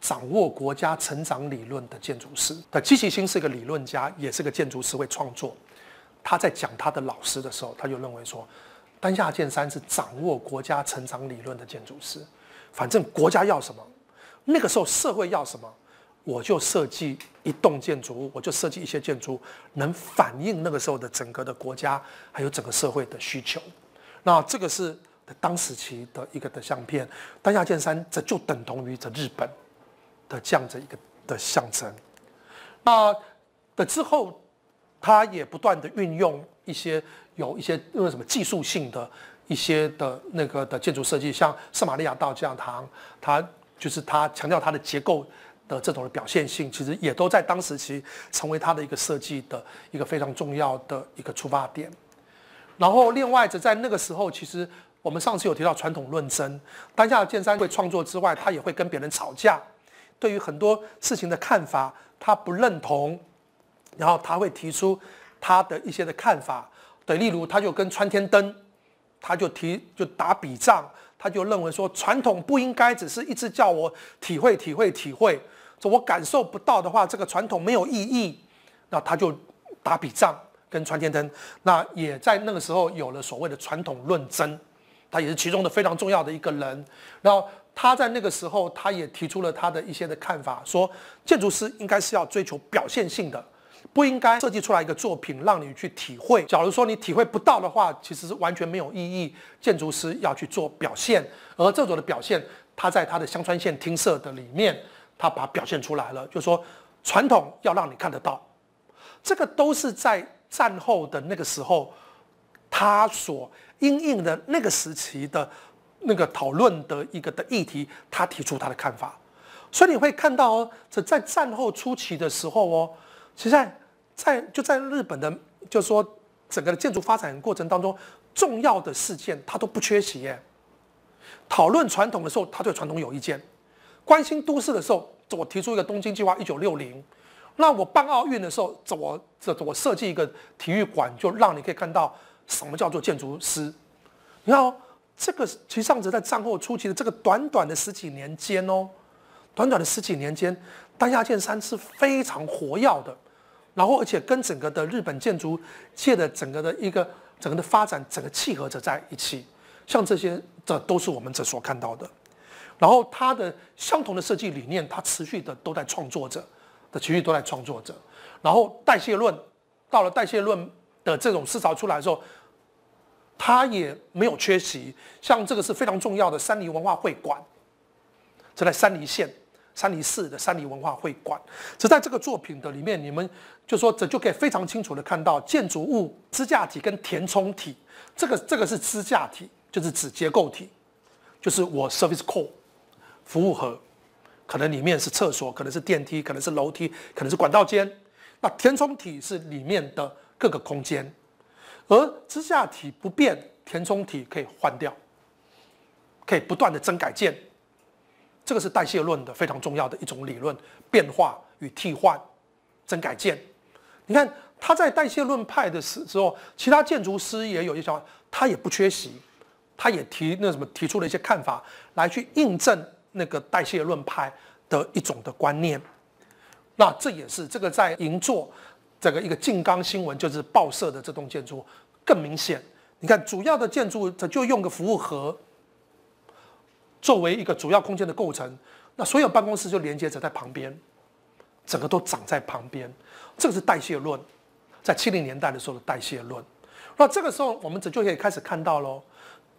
掌握国家成长理论的建筑师。的积极心是个理论家，也是个建筑师会创作。他在讲他的老师的时候，他就认为说。丹下健三是掌握国家成长理论的建筑师，反正国家要什么，那个时候社会要什么，我就设计一栋建筑物，我就设计一些建筑，能反映那个时候的整个的国家还有整个社会的需求。那这个是当时期的一个的相片，丹下健三这就等同于这日本的这样子一个的象征。那的之后。他也不断的运用一些有一些用为什么技术性的一些的那个的建筑设计，像圣玛利亚大教堂，它就是它强调它的结构的这种的表现性，其实也都在当时其实成为他的一个设计的一个非常重要的一个出发点。然后另外则在那个时候，其实我们上次有提到传统论争，当下的建三会创作之外，他也会跟别人吵架，对于很多事情的看法，他不认同。然后他会提出他的一些的看法，对，例如他就跟穿天灯，他就提就打比仗，他就认为说传统不应该只是一直叫我体会体会体会，这我感受不到的话，这个传统没有意义。那他就打比仗跟穿天灯，那也在那个时候有了所谓的传统论争，他也是其中的非常重要的一个人。然后他在那个时候，他也提出了他的一些的看法，说建筑师应该是要追求表现性的。不应该设计出来一个作品让你去体会。假如说你体会不到的话，其实是完全没有意义。建筑师要去做表现，而这种的表现，他在他的香川县听社的里面，他把表现出来了。就说传统要让你看得到，这个都是在战后的那个时候，他所应应的那个时期的那个讨论的一个的议题，他提出他的看法。所以你会看到哦，这在战后初期的时候哦，其实。在在就在日本的，就说整个的建筑发展过程当中，重要的事件他都不缺席。耶。讨论传统的时候，他对传统有意见；关心都市的时候，我提出一个东京计划一九六零。那我办奥运的时候，我这我设计一个体育馆，就让你可以看到什么叫做建筑师。你看哦，这个其实上子在战后初期的这个短短的十几年间哦，短短的十几年间，丹下健三是非常活跃的。然后，而且跟整个的日本建筑界的整个的一个整个的发展整个契合着在一起，像这些，这都是我们这所看到的。然后，他的相同的设计理念，他持续的都在创作着，的持续都在创作着。然后，代谢论到了代谢论的这种思潮出来的时候，他也没有缺席。像这个是非常重要的山梨文化会馆，这在山梨县。三零四的三零文化会馆，只在这个作品的里面，你们就说这就可以非常清楚的看到建筑物支架体跟填充体。这个这个是支架体，就是指结构体，就是我 service core 服务盒，可能里面是厕所，可能是电梯，可能是楼梯，可能是管道间。那填充体是里面的各个空间，而支架体不变，填充体可以换掉，可以不断的增改建。这个是代谢论的非常重要的一种理论，变化与替换、增改建。你看他在代谢论派的时时候，其他建筑师也有一些，他也不缺席，他也提那什么提出了一些看法来去印证那个代谢论派的一种的观念。那这也是这个在银座这个一个《静冈新闻》就是报社的这栋建筑更明显。你看主要的建筑它就用个服务盒。作为一个主要空间的构成，那所有办公室就连接着在旁边，整个都长在旁边。这个是代谢论，在七零年代的时候的代谢论。那这个时候，我们就可以开始看到喽，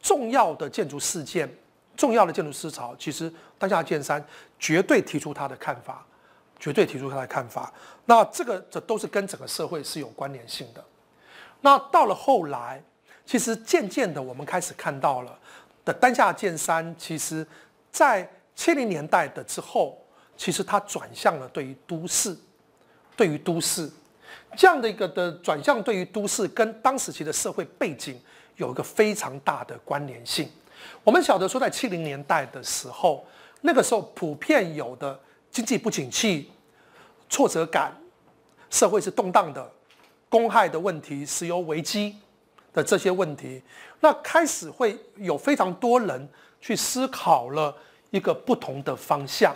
重要的建筑事件，重要的建筑思潮，其实当下建山绝对提出他的看法，绝对提出他的看法。那这个这都是跟整个社会是有关联性的。那到了后来，其实渐渐的我们开始看到了。的丹下健三，其实，在七零年代的之后，其实它转向了对于都市，对于都市这样的一个的转向，对于都市跟当时期的社会背景有一个非常大的关联性。我们晓得说，在七零年代的时候，那个时候普遍有的经济不景气、挫折感，社会是动荡的，公害的问题、石油危机的这些问题。那开始会有非常多人去思考了一个不同的方向，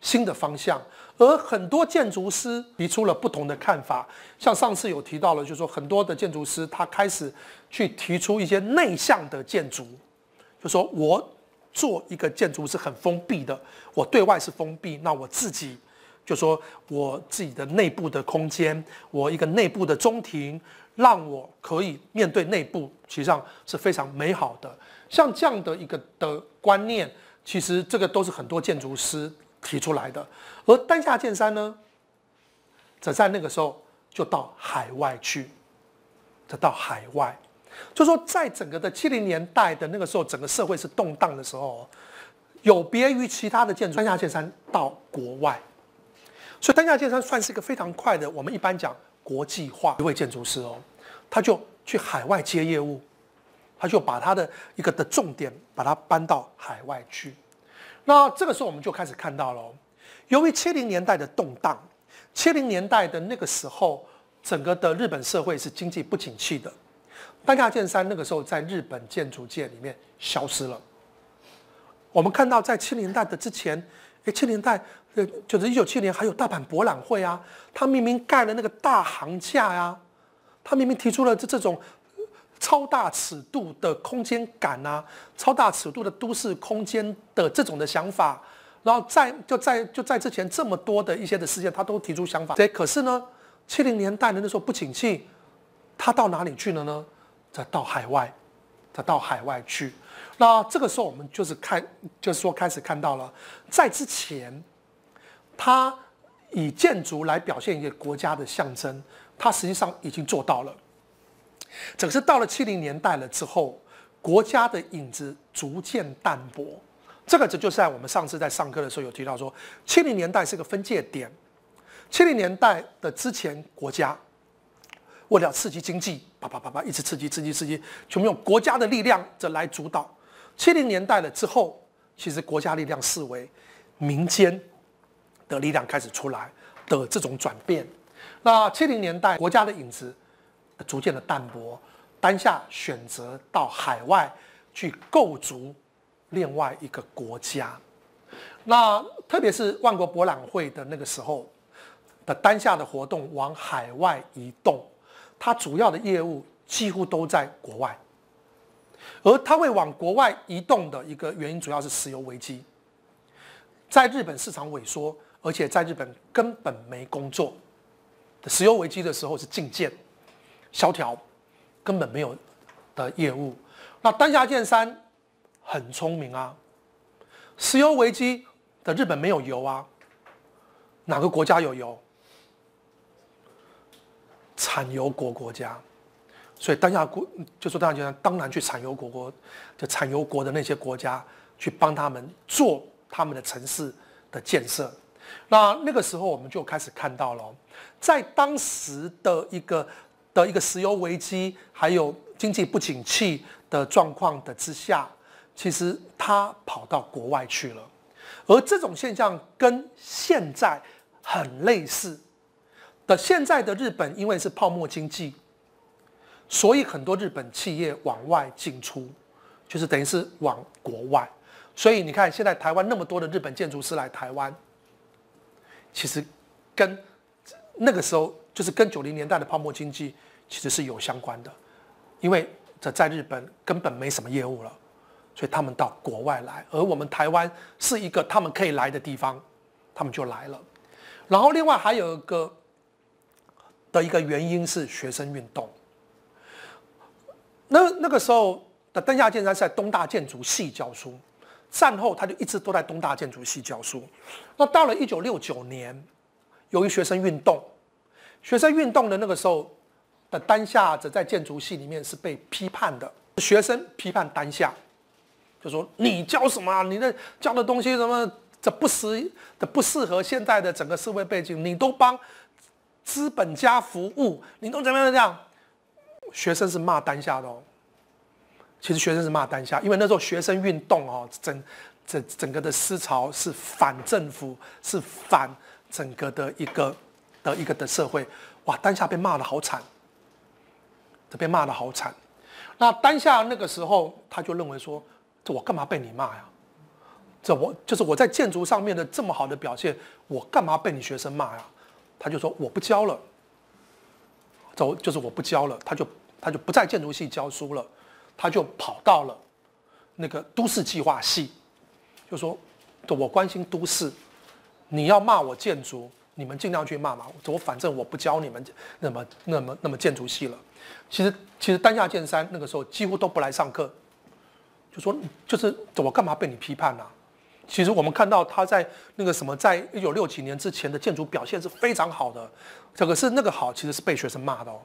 新的方向，而很多建筑师提出了不同的看法。像上次有提到了，就是说很多的建筑师他开始去提出一些内向的建筑，就说我做一个建筑是很封闭的，我对外是封闭，那我自己就说我自己的内部的空间，我一个内部的中庭。让我可以面对内部，实际上是非常美好的。像这样的一个的观念，其实这个都是很多建筑师提出来的。而丹下健三呢，则在那个时候就到海外去，再到海外，就说在整个的七零年代的那个时候，整个社会是动荡的时候，有别于其他的建筑，丹下健三到国外，所以丹下健三算是一个非常快的。我们一般讲。国际化一位建筑师哦，他就去海外接业务，他就把他的一个的重点把它搬到海外去。那这个时候我们就开始看到了，由于七零年代的动荡，七零年代的那个时候，整个的日本社会是经济不景气的，丹下健三那个时候在日本建筑界里面消失了。我们看到在七零年代的之前。哎，七零年代，呃，就是一九七零，还有大阪博览会啊，他明明盖了那个大行架呀，他明明提出了这这种超大尺度的空间感呐，超大尺度的都市空间的这种的想法，然后在就在就在之前这么多的一些的事件，他都提出想法。对，可是呢，七零年代的那时候不景气，他到哪里去了呢？在到海外，在到海外去。那这个时候，我们就是看，就是说开始看到了，在之前，他以建筑来表现一个国家的象征，他实际上已经做到了。只是到了七零年代了之后，国家的影子逐渐淡薄。这个，这就是在我们上次在上课的时候有提到说，七零年代是个分界点。七零年代的之前，国家为了刺激经济，啪啪啪啪一直刺激，刺激，刺激，全部用国家的力量这来主导。七零年代了之后，其实国家力量视为民间的力量开始出来的这种转变。那七零年代国家的影子逐渐的淡薄，当下选择到海外去构筑另外一个国家。那特别是万国博览会的那个时候的当下的活动往海外移动，它主要的业务几乎都在国外。而它会往国外移动的一个原因，主要是石油危机。在日本市场萎缩，而且在日本根本没工作的石油危机的时候是禁建、萧条，根本没有的业务。那丹下健三很聪明啊，石油危机的日本没有油啊，哪个国家有油？产油国国家。所以，当下国就说，当然，当然去产油国国，就产油国的那些国家去帮他们做他们的城市的建设。那那个时候，我们就开始看到了，在当时的一个的一个石油危机，还有经济不景气的状况的之下，其实他跑到国外去了。而这种现象跟现在很类似。的现在的日本因为是泡沫经济。所以很多日本企业往外进出，就是等于是往国外。所以你看，现在台湾那么多的日本建筑师来台湾，其实跟那个时候就是跟九零年代的泡沫经济其实是有相关的，因为这在日本根本没什么业务了，所以他们到国外来，而我们台湾是一个他们可以来的地方，他们就来了。然后另外还有一个的一个原因是学生运动。那那个时候的丹下健是在东大建筑系教书，战后他就一直都在东大建筑系教书。那到了一九六九年，由于学生运动，学生运动的那个时候，的丹下则在建筑系里面是被批判的。学生批判丹下，就说：“你教什么？你那教的东西什么？这不适，这不适合现在的整个社会背景。你都帮资本家服务，你都怎么样？怎么样？”学生是骂丹下的，哦。其实学生是骂丹下，因为那时候学生运动哦，整整整个的思潮是反政府，是反整个的一个的一个的社会。哇，丹下被骂的好惨，这被骂的好惨。那丹下那个时候他就认为说，这我干嘛被你骂呀？这我就是我在建筑上面的这么好的表现，我干嘛被你学生骂呀？他就说我不教了，走，就是我不教了，他就。他就不在建筑系教书了，他就跑到了那个都市计划系，就说，我关心都市，你要骂我建筑，你们尽量去骂嘛，我反正我不教你们那么那么那么建筑系了。其实其实丹下健三那个时候几乎都不来上课，就说就是我干嘛被你批判呢？其实我们看到他在那个什么在一九六几年之前的建筑表现是非常好的，这个是那个好其实是被学生骂的哦。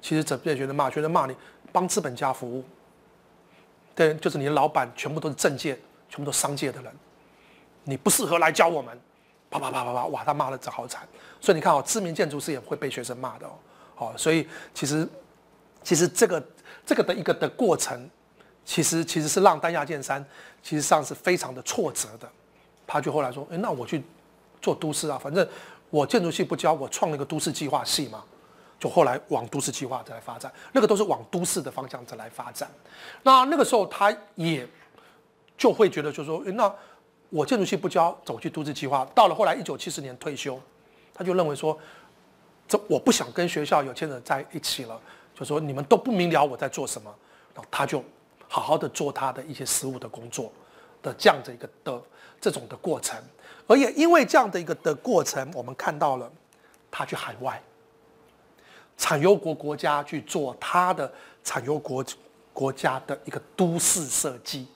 其实，整片学生骂？学生骂你帮资本家服务，对，就是你的老板全部都是政界、全部都商界的人，你不适合来教我们。啪啪啪啪啪，哇，他骂的好惨。所以你看，哦，知名建筑师也会被学生骂的。哦，所以其实，其实这个这个的一个的过程，其实其实是让丹亚建山，其实上是非常的挫折的。他就后来说，哎，那我去做都市啊，反正我建筑系不教，我创了一个都市计划系嘛。就后来往都市计划再来发展，那个都是往都市的方向再来发展。那那个时候他也就会觉得，就说那我建筑系不教，走去都市计划。到了后来一九七四年退休，他就认为说，这我不想跟学校有钱人在一起了，就说你们都不明了我在做什么。然后他就好好的做他的一些实务的工作的这样的一个的这种的过程，而也因为这样的一个的过程，我们看到了他去海外。产油国国家去做它的产油国国家的一个都市设计，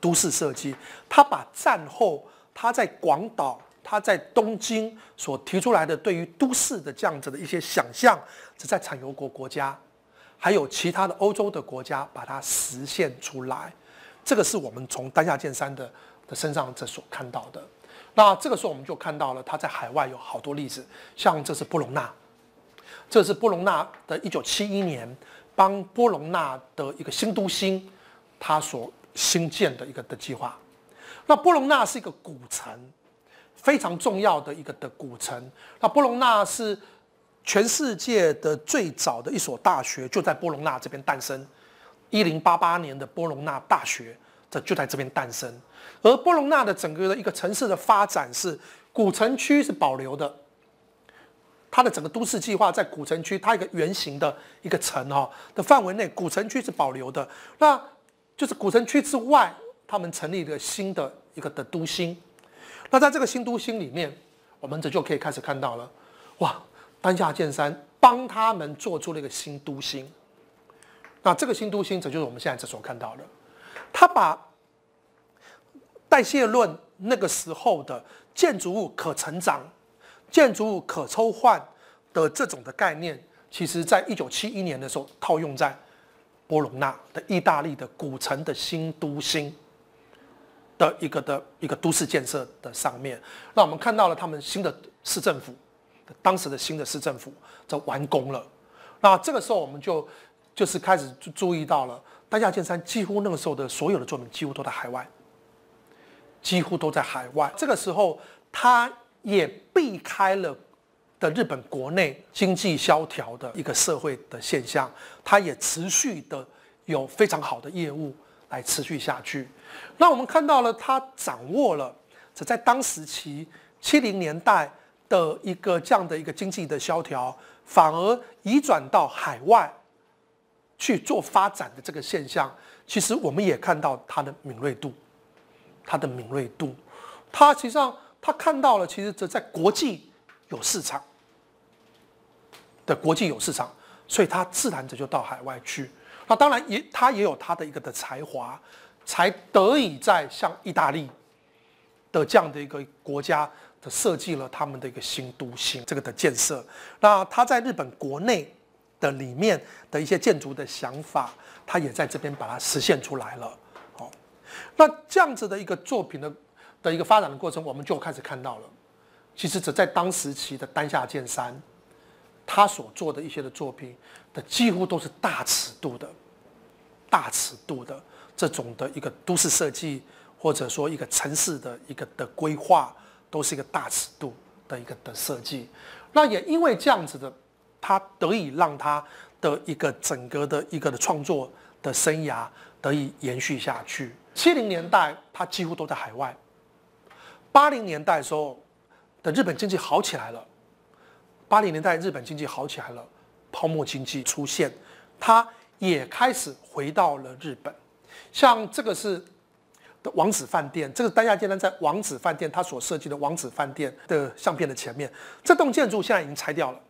都市设计，他把战后他在广岛、他在东京所提出来的对于都市的这样子的一些想象，在产油国国家，还有其他的欧洲的国家把它实现出来，这个是我们从丹下健三的的身上这所看到的。那这个时候我们就看到了他在海外有好多例子，像这是布隆纳。这是波隆纳的一九七一年，帮波隆纳的一个新都心，他所新建的一个的计划。那波隆纳是一个古城，非常重要的一个的古城。那波隆纳是全世界的最早的一所大学，就在波隆纳这边诞生。一零八八年的波隆纳大学，这就在这边诞生。而波隆纳的整个的一个城市的发展是，古城区是保留的。它的整个都市计划在古城区，它一个圆形的一个城哈的范围内，古城区是保留的。那就是古城区之外，他们成立一个新的一个的都心。那在这个新都心里面，我们这就可以开始看到了。哇，丹下建三帮他们做出了一个新都心。那这个新都心，这就是我们现在这所看到的。他把代谢论那个时候的建筑物可成长。建筑物可抽换的这种的概念，其实在一九七一年的时候套用在波隆纳的意大利的古城的新都心的一个的一个都市建设的上面。那我们看到了他们新的市政府，当时的新的市政府在完工了。那这个时候我们就就是开始注意到了，丹下建山几乎那个时候的所有的作品几乎都在海外，几乎都在海外。这个时候他也。避开了的日本国内经济萧条的一个社会的现象，它也持续的有非常好的业务来持续下去。那我们看到了，它掌握了在当时期七零年代的一个这样的一个经济的萧条，反而移转到海外去做发展的这个现象。其实我们也看到它的敏锐度，它的敏锐度，它实际上。他看到了，其实这在国际有市场的国际有市场，所以他自然这就到海外去。那当然也他也有他的一个的才华，才得以在像意大利的这样的一个国家的设计了他们的一个新都心这个的建设。那他在日本国内的里面的一些建筑的想法，他也在这边把它实现出来了。好，那这样子的一个作品的。的一个发展的过程，我们就开始看到了。其实，在当时期的丹下健三，他所做的一些的作品，的几乎都是大尺度的、大尺度的这种的一个都市设计，或者说一个城市的一个的规划，都是一个大尺度的一个的设计。那也因为这样子的，他得以让他的一个整个的一个的创作的生涯得以延续下去。七零年代，他几乎都在海外。八零年代的时候，的日本经济好起来了。八零年代日本经济好起来了，泡沫经济出现，他也开始回到了日本。像这个是王子饭店，这个丹下健三在王子饭店他所设计的王子饭店的相片的前面，这栋建筑现在已经拆掉了，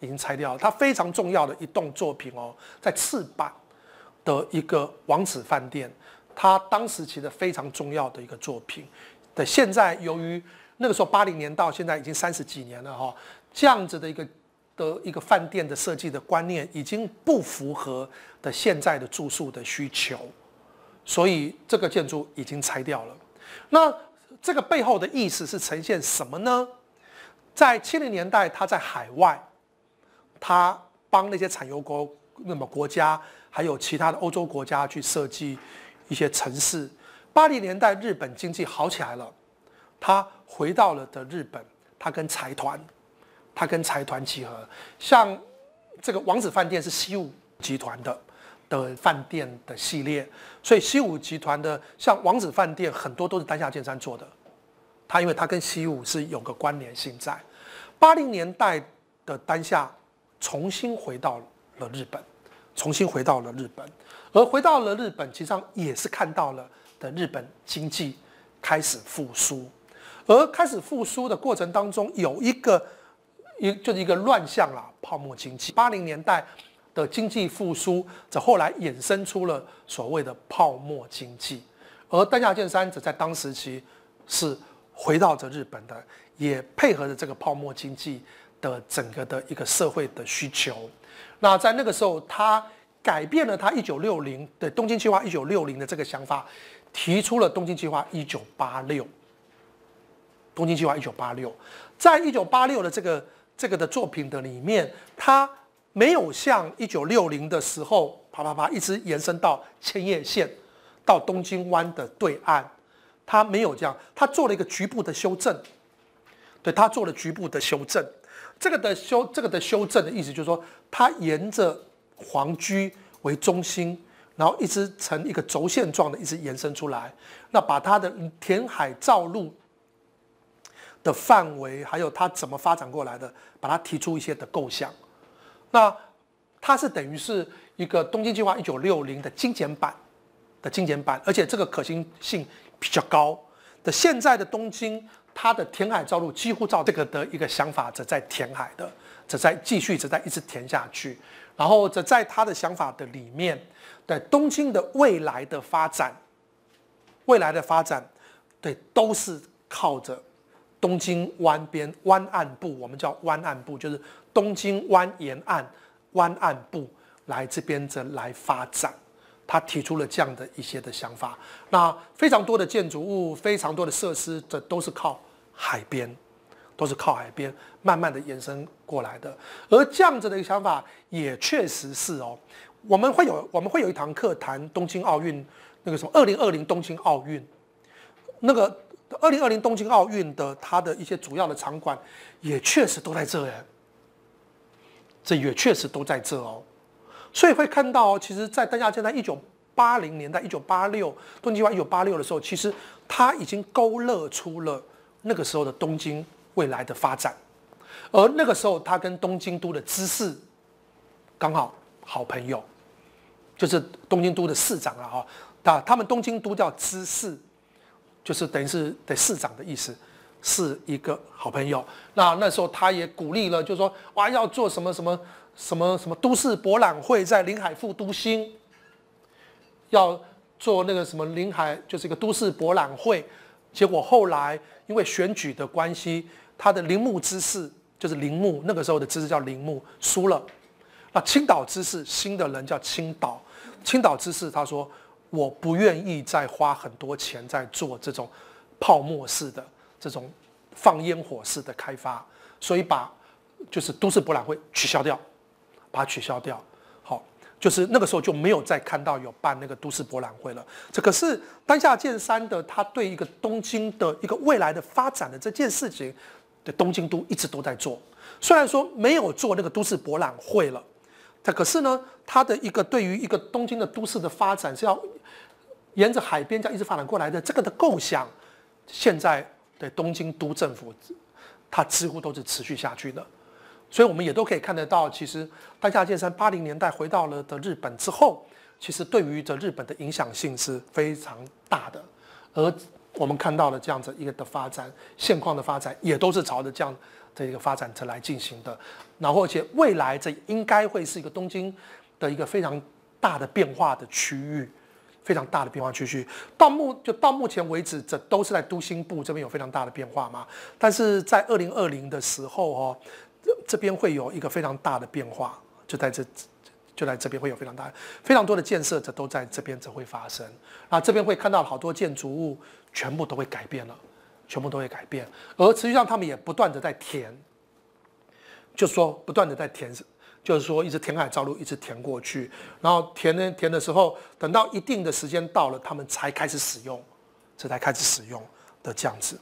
已经拆掉了。他非常重要的一栋作品哦，在赤坂的一个王子饭店，他当时其实非常重要的一个作品。对，现在由于那个时候八零年到现在已经三十几年了哈，这样子的一个的一个饭店的设计的观念已经不符合的现在的住宿的需求，所以这个建筑已经拆掉了。那这个背后的意思是呈现什么呢？在七零年代，他在海外，他帮那些产油国、那么国家还有其他的欧洲国家去设计一些城市。八零年代，日本经济好起来了，他回到了的日本，他跟财团，他跟财团集合，像这个王子饭店是西武集团的的饭店的系列，所以西武集团的像王子饭店很多都是丹下健三做的，他因为他跟西武是有个关联性在。八零年代的丹下重新回到了日本，重新回到了日本，而回到了日本，其实上也是看到了。的日本经济开始复苏，而开始复苏的过程当中，有一个一就是一个乱象啦，泡沫经济。八零年代的经济复苏，则后来衍生出了所谓的泡沫经济，而丹下健三则在当时期是回到着日本的，也配合着这个泡沫经济的整个的一个社会的需求。那在那个时候，他改变了他一九六零的东京计划一九六零的这个想法。提出了东京计划一九八六。东京计划一九八六，在一九八六的这个这个的作品的里面，它没有像一九六零的时候啪啪啪一直延伸到千叶县到东京湾的对岸，它没有这样，它做了一个局部的修正。对，它做了局部的修正。这个的修，这个的修正的意思就是说，它沿着皇居为中心。然后一直呈一个轴线状的一直延伸出来，那把它的填海造陆的范围，还有它怎么发展过来的，把它提出一些的构想。那它是等于是一个东京计划一九六零的精简版的精简版，而且这个可行性比较高。的现在的东京，它的填海造陆几乎照这个的一个想法在填海的，只在继续只在一直填下去，然后只在它的想法的里面。对东京的未来的发展，未来的发展，对，都是靠着东京湾边湾岸部，我们叫湾岸部，就是东京湾沿岸湾岸部来这边来发展。他提出了这样的一些的想法。那非常多的建筑物，非常多的设施，这都是靠海边，都是靠海边慢慢的延伸过来的。而这样子的一个想法，也确实是哦。我们会有，我们会有一堂课谈东京奥运，那个什么二零二零东京奥运，那个二零二零东京奥运的它的一些主要的场馆，也确实都在这，这也确实都在这哦。所以会看到，其实在大家现在一九八零年代、一九八六东京话一九八六的时候，其实他已经勾勒出了那个时候的东京未来的发展，而那个时候他跟东京都的姿势刚好好朋友。就是东京都的市长了哈，那他们东京都叫知事，就是等于是得市长的意思，是一个好朋友。那那时候他也鼓励了，就说哇要做什么什么什么什么都市博览会，在临海副都心要做那个什么临海，就是一个都市博览会。结果后来因为选举的关系，他的铃木知事，就是铃木那个时候的知事叫铃木，输了。啊，青岛知识新的人叫青岛，青岛知识他说，我不愿意再花很多钱在做这种泡沫式的、这种放烟火式的开发，所以把就是都市博览会取消掉，把它取消掉。好，就是那个时候就没有再看到有办那个都市博览会了。这可是丹下健三的他对一个东京的一个未来的发展的这件事情，的东京都一直都在做，虽然说没有做那个都市博览会了。它可是呢，它的一个对于一个东京的都市的发展是要沿着海边这样一直发展过来的。这个的构想，现在的东京都政府，它几乎都是持续下去的。所以我们也都可以看得到，其实大下健三八零年代回到了的日本之后，其实对于这日本的影响性是非常大的。而我们看到的这样子一个的发展现况的发展，也都是朝着这样。这一个发展则来进行的，然后而且未来这应该会是一个东京的一个非常大的变化的区域，非常大的变化区域。到目就到目前为止，这都是在都心部这边有非常大的变化嘛。但是在二零二零的时候哦，这边会有一个非常大的变化，就在这就在这边会有非常大非常多的建设，这都在这边则会发生啊。这边会看到好多建筑物全部都会改变了。全部都会改变，而实际上他们也不断的在填，就是说不断的在填，就是说一直填海造陆，一直填过去，然后填呢填的时候，等到一定的时间到了，他们才开始使用，这才开始使用的这样子，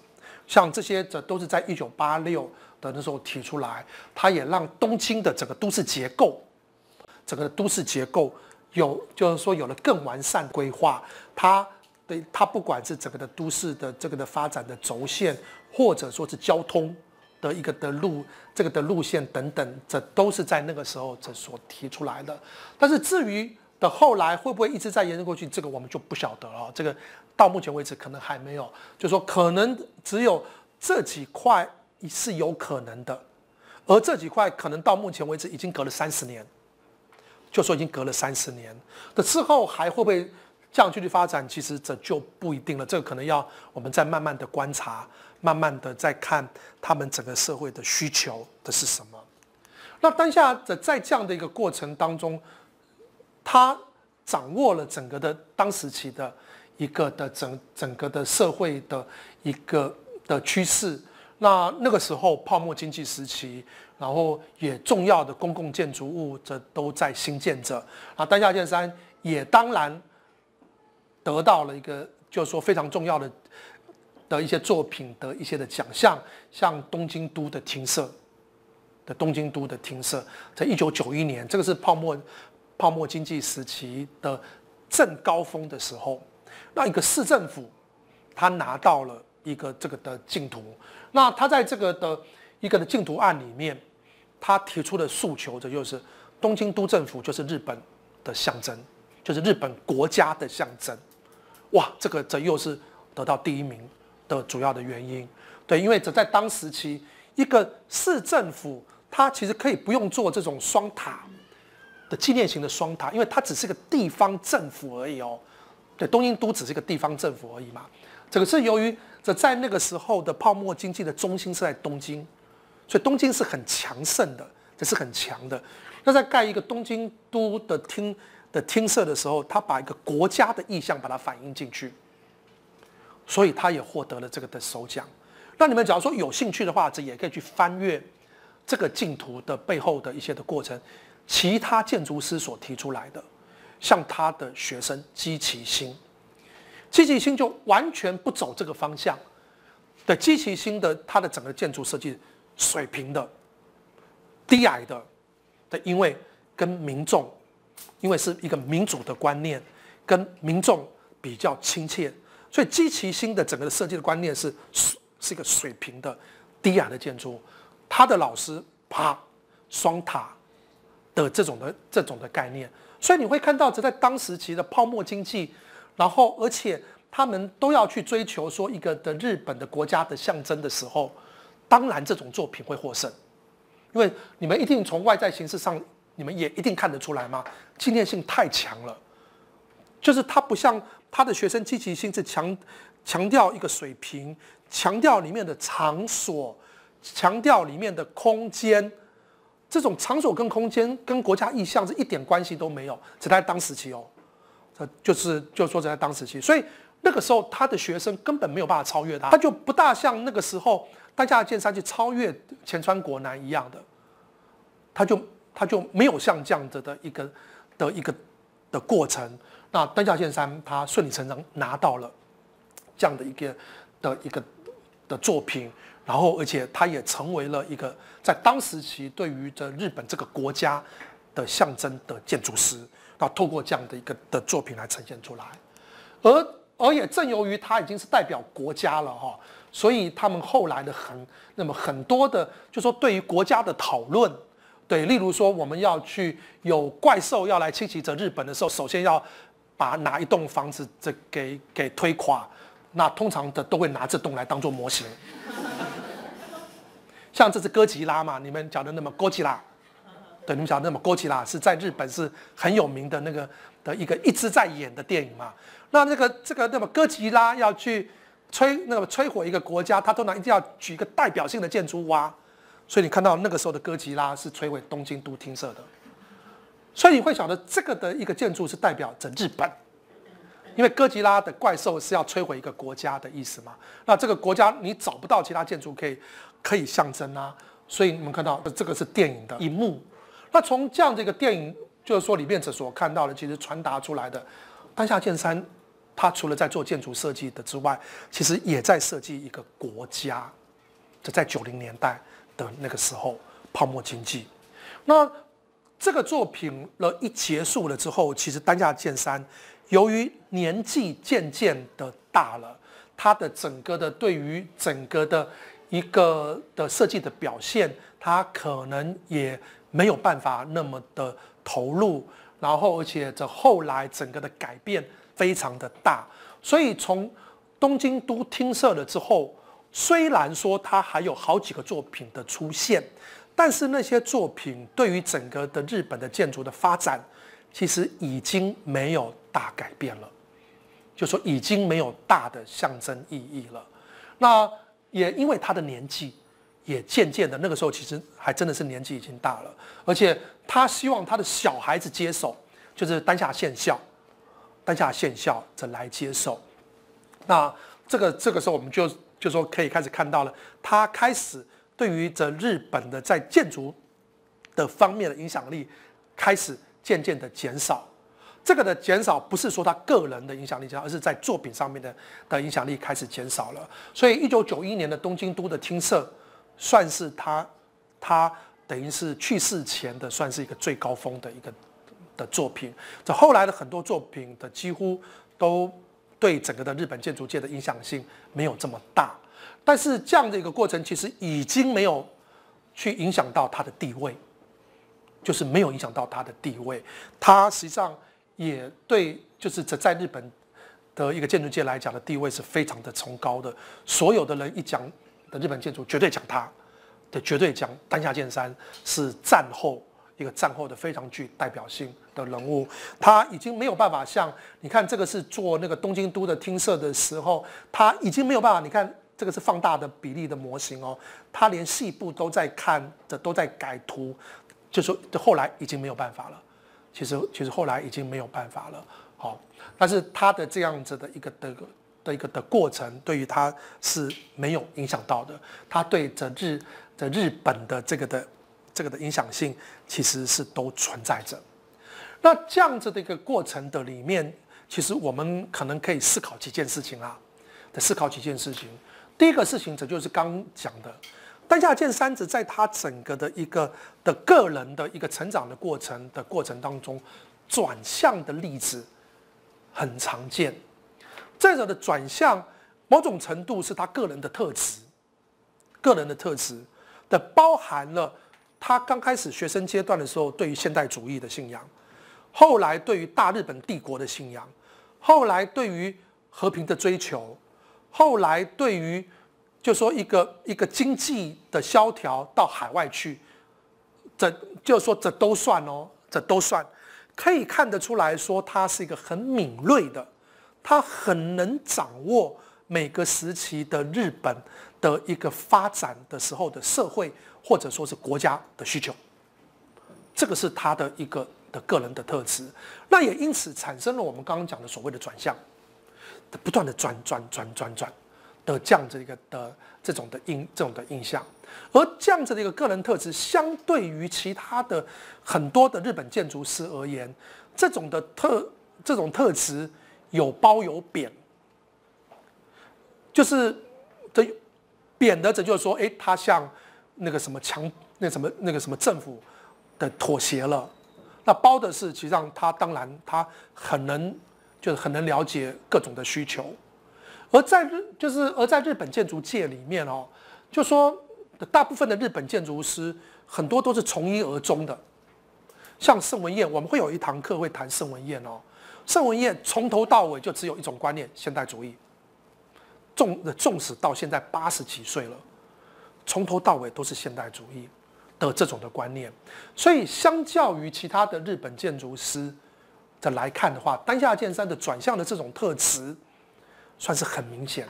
像这些这都是在一九八六的那时候提出来，它也让东京的整个都市结构，整个都市结构有就是说有了更完善规划，它。它不管是整个的都市的这个的发展的轴线，或者说是交通的一个的路这个的路线等等，这都是在那个时候这所提出来的。但是至于的后来会不会一直在延伸过去，这个我们就不晓得了。这个到目前为止可能还没有，就说可能只有这几块是有可能的，而这几块可能到目前为止已经隔了三十年，就说已经隔了三十年，的之后还会不会？这样去发展，其实这就不一定了。这个可能要我们再慢慢的观察，慢慢的再看他们整个社会的需求的是什么。那当下的在这样的一个过程当中，他掌握了整个的当时期的一个的整整个的社会的一个的趋势。那那个时候泡沫经济时期，然后也重要的公共建筑物这都在新建着。啊，丹下健三也当然。得到了一个，就是说非常重要的的一些作品的一些的奖项，像东京都的厅舍的东京都的厅舍，在一九九一年，这个是泡沫泡沫经济时期的正高峰的时候，那一个市政府他拿到了一个这个的净土，那他在这个的一个的净土案里面，他提出的诉求，这就是东京都政府就是日本的象征，就是日本国家的象征。哇，这个这又是得到第一名的主要的原因，对，因为这在当时期，一个市政府它其实可以不用做这种双塔的纪念型的双塔，因为它只是个地方政府而已哦。对，东京都只是一个地方政府而已嘛。这个是由于这在那个时候的泡沫经济的中心是在东京，所以东京是很强盛的，这是很强的。那在盖一个东京都的厅。的听色的时候，他把一个国家的意向把它反映进去，所以他也获得了这个的首奖。那你们假如说有兴趣的话，这也可以去翻阅这个净土的背后的一些的过程。其他建筑师所提出来的，像他的学生积极心，积极心就完全不走这个方向的。积极心的他的整个建筑设计水平的低矮的，的因为跟民众。因为是一个民主的观念，跟民众比较亲切，所以矶崎新的整个设计的观念是，是一个水平的、低矮的建筑。他的老师，啪双塔的这种的这种的概念，所以你会看到，这在当时其实的泡沫经济，然后而且他们都要去追求说一个的日本的国家的象征的时候，当然这种作品会获胜，因为你们一定从外在形式上。你们也一定看得出来吗？纪念性太强了，就是他不像他的学生积极性是强强调一个水平，强调里面的场所，强调里面的空间，这种场所跟空间跟国家意向是一点关系都没有，只在当时期哦，这就是就说只在当时期，所以那个时候他的学生根本没有办法超越他，他就不大像那个时候大的健山去超越前川国南一样的，他就。他就没有像这样子的一个的一个的过程，那单下线三他顺理成章拿到了这样的一个的一个的作品，然后而且他也成为了一个在当时期对于的日本这个国家的象征的建筑师，那透过这样的一个的作品来呈现出来，而而也正由于他已经是代表国家了哈，所以他们后来的很那么很多的就说对于国家的讨论。对，例如说我们要去有怪兽要来侵袭着日本的时候，首先要把哪一栋房子这给给推垮，那通常的都会拿这栋来当做模型。像这只哥吉拉嘛，你们讲的那么哥吉拉，对，你们讲那么哥吉拉是在日本是很有名的那个的一个一直在演的电影嘛。那那个这个那么哥吉拉要去摧那个摧毁一个国家，他通常一定要举一个代表性的建筑物啊。所以你看到那个时候的哥吉拉是摧毁东京都厅舍的，所以你会晓得这个的一个建筑是代表着日本，因为哥吉拉的怪兽是要摧毁一个国家的意思嘛。那这个国家你找不到其他建筑可以可以象征啊。所以你们看到这个是电影的一幕。那从这样的一个电影，就是说里面所看到的，其实传达出来的，丹下健三他除了在做建筑设计的之外，其实也在设计一个国家。这在九零年代。的那个时候，泡沫经济。那这个作品了一结束了之后，其实丹价剑三由于年纪渐渐的大了，他的整个的对于整个的一个的设计的表现，他可能也没有办法那么的投入。然后，而且这后来整个的改变非常的大，所以从东京都听设了之后。虽然说他还有好几个作品的出现，但是那些作品对于整个的日本的建筑的发展，其实已经没有大改变了，就说已经没有大的象征意义了。那也因为他的年纪，也渐渐的，那个时候其实还真的是年纪已经大了，而且他希望他的小孩子接手，就是丹下宪孝，丹下宪孝这来接手。那这个这个时候我们就。就说可以开始看到了，他开始对于这日本的在建筑的方面的影响力开始渐渐的减少。这个的减少不是说他个人的影响力减少，而是在作品上面的的影响力开始减少了。所以，一九九一年的东京都的厅舍算是他他等于是去世前的算是一个最高峰的一个的作品。这后来的很多作品的几乎都。对整个的日本建筑界的影响性没有这么大，但是这样的一个过程其实已经没有去影响到他的地位，就是没有影响到他的地位。他实际上也对，就是在在日本的一个建筑界来讲的地位是非常的崇高的。所有的人一讲的日本建筑，绝对讲他，的绝对讲丹下健三是战后。一个战后的非常具代表性的人物，他已经没有办法像你看，这个是做那个东京都的听舍的时候，他已经没有办法。你看，这个是放大的比例的模型哦，他连细部都在看着，都在改图，就说后来已经没有办法了。其实，其实后来已经没有办法了。好，但是他的这样子的一个的、的一个的过程，对于他是没有影响到的。他对整日、整日本的这个的。这个的影响性其实是都存在着。那这样子的一个过程的里面，其实我们可能可以思考几件事情啊。得思考几件事情，第一个事情，这就是刚讲的，丹下健三子在他整个的一个的个人的一个成长的过程的过程当中，转向的例子很常见。再者的转向，某种程度是他个人的特质，个人的特质的包含了。他刚开始学生阶段的时候，对于现代主义的信仰；后来对于大日本帝国的信仰；后来对于和平的追求；后来对于，就说一个一个经济的萧条到海外去，这就说这都算哦，这都算，可以看得出来说他是一个很敏锐的，他很能掌握每个时期的日本的一个发展的时候的社会。或者说是国家的需求，这个是他的一个的个人的特质，那也因此产生了我们刚刚讲的所谓的转向，不断的转转转转转的这样子一个的这种的印这种的印象，而这样子的一个个人特质，相对于其他的很多的日本建筑师而言，这种的特这种特质有褒有贬，就是这贬的，这就是说，哎，他像。那个什么强，那什么那个什么政府的妥协了，那包的是，实际上他当然他很能，就是很能了解各种的需求，而在日就是而在日本建筑界里面哦，就说大部分的日本建筑师很多都是从一而终的，像盛文彦，我们会有一堂课会谈盛文彦哦，盛文彦从头到尾就只有一种观念，现代主义，纵纵使到现在八十几岁了。从头到尾都是现代主义的这种的观念，所以相较于其他的日本建筑师的来看的话，丹下健三的转向的这种特质，算是很明显，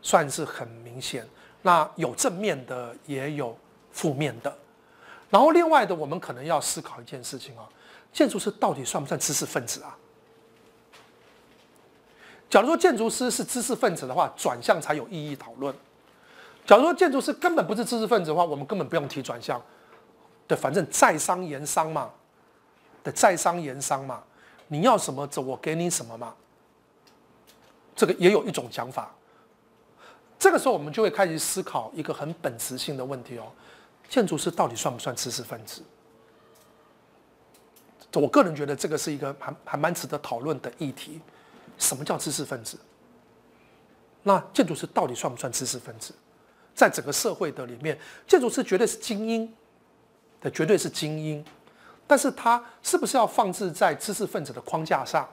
算是很明显。那有正面的，也有负面的。然后另外的，我们可能要思考一件事情啊：建筑师到底算不算知识分子啊？假如说建筑师是知识分子的话，转向才有意义讨论。假如说建筑师根本不是知识分子的话，我们根本不用提转向。对，反正在商言商嘛，对，在商言商嘛，你要什么，我给你什么嘛。这个也有一种讲法。这个时候，我们就会开始思考一个很本质性的问题哦：建筑师到底算不算知识分子？我个人觉得这个是一个还还蛮值得讨论的议题。什么叫知识分子？那建筑师到底算不算知识分子？在整个社会的里面，建筑师绝对是精英，的绝对是精英，但是他是不是要放置在知识分子的框架上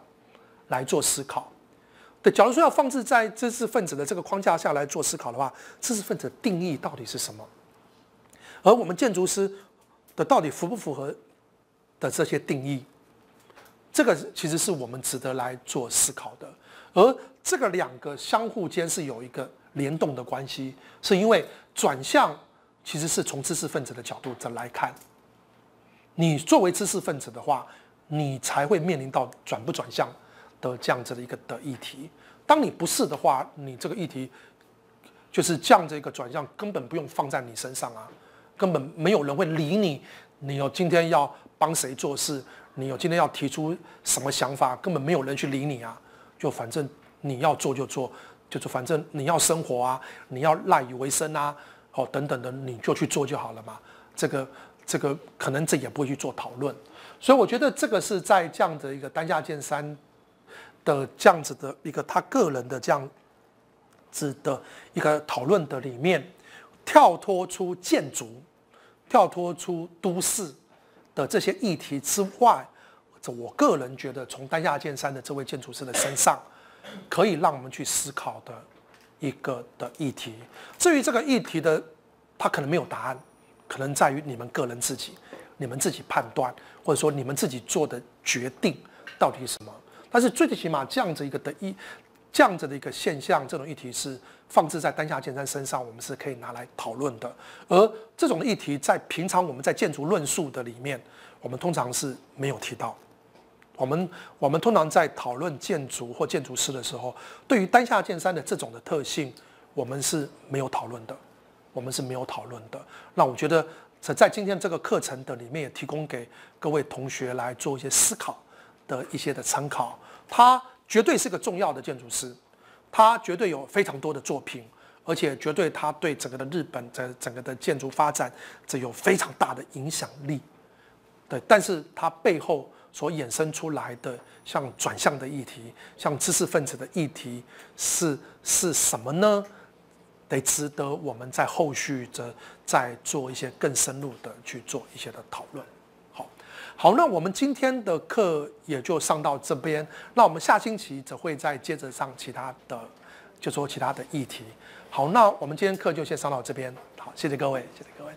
来做思考？对，假如说要放置在知识分子的这个框架下来做思考的话，知识分子定义到底是什么？而我们建筑师的到底符不符合的这些定义？这个其实是我们值得来做思考的，而这个两个相互间是有一个。联动的关系，是因为转向其实是从知识分子的角度再来看，你作为知识分子的话，你才会面临到转不转向的这样子的一个的议题。当你不是的话，你这个议题就是这样子一个转向根本不用放在你身上啊，根本没有人会理你。你有今天要帮谁做事，你有今天要提出什么想法，根本没有人去理你啊。就反正你要做就做。就是反正你要生活啊，你要赖以为生啊，哦等等的，你就去做就好了嘛。这个这个可能这也不会去做讨论，所以我觉得这个是在这样的一个丹下健三的这样子的一个他个人的这样子的一个讨论的里面，跳脱出建筑、跳脱出都市的这些议题之外，这我个人觉得从丹下健三的这位建筑师的身上。可以让我们去思考的一个的议题。至于这个议题的，它可能没有答案，可能在于你们个人自己，你们自己判断，或者说你们自己做的决定到底是什么。但是最最起码这样子一个的议，这样子的一个现象，这种议题是放置在丹下健三身上，我们是可以拿来讨论的。而这种议题在平常我们在建筑论述的里面，我们通常是没有提到。我们我们通常在讨论建筑或建筑师的时候，对于丹下健三的这种的特性，我们是没有讨论的。我们是没有讨论的。那我觉得在在今天这个课程的里面也提供给各位同学来做一些思考的一些的参考。他绝对是个重要的建筑师，他绝对有非常多的作品，而且绝对他对整个的日本在整个的建筑发展这有非常大的影响力。对，但是他背后。所衍生出来的像转向的议题，像知识分子的议题，是是什么呢？得值得我们在后续的再做一些更深入的去做一些的讨论。好，好，那我们今天的课也就上到这边。那我们下星期则会再接着上其他的，就说其他的议题。好，那我们今天课就先上到这边。好，谢谢各位，谢谢各位。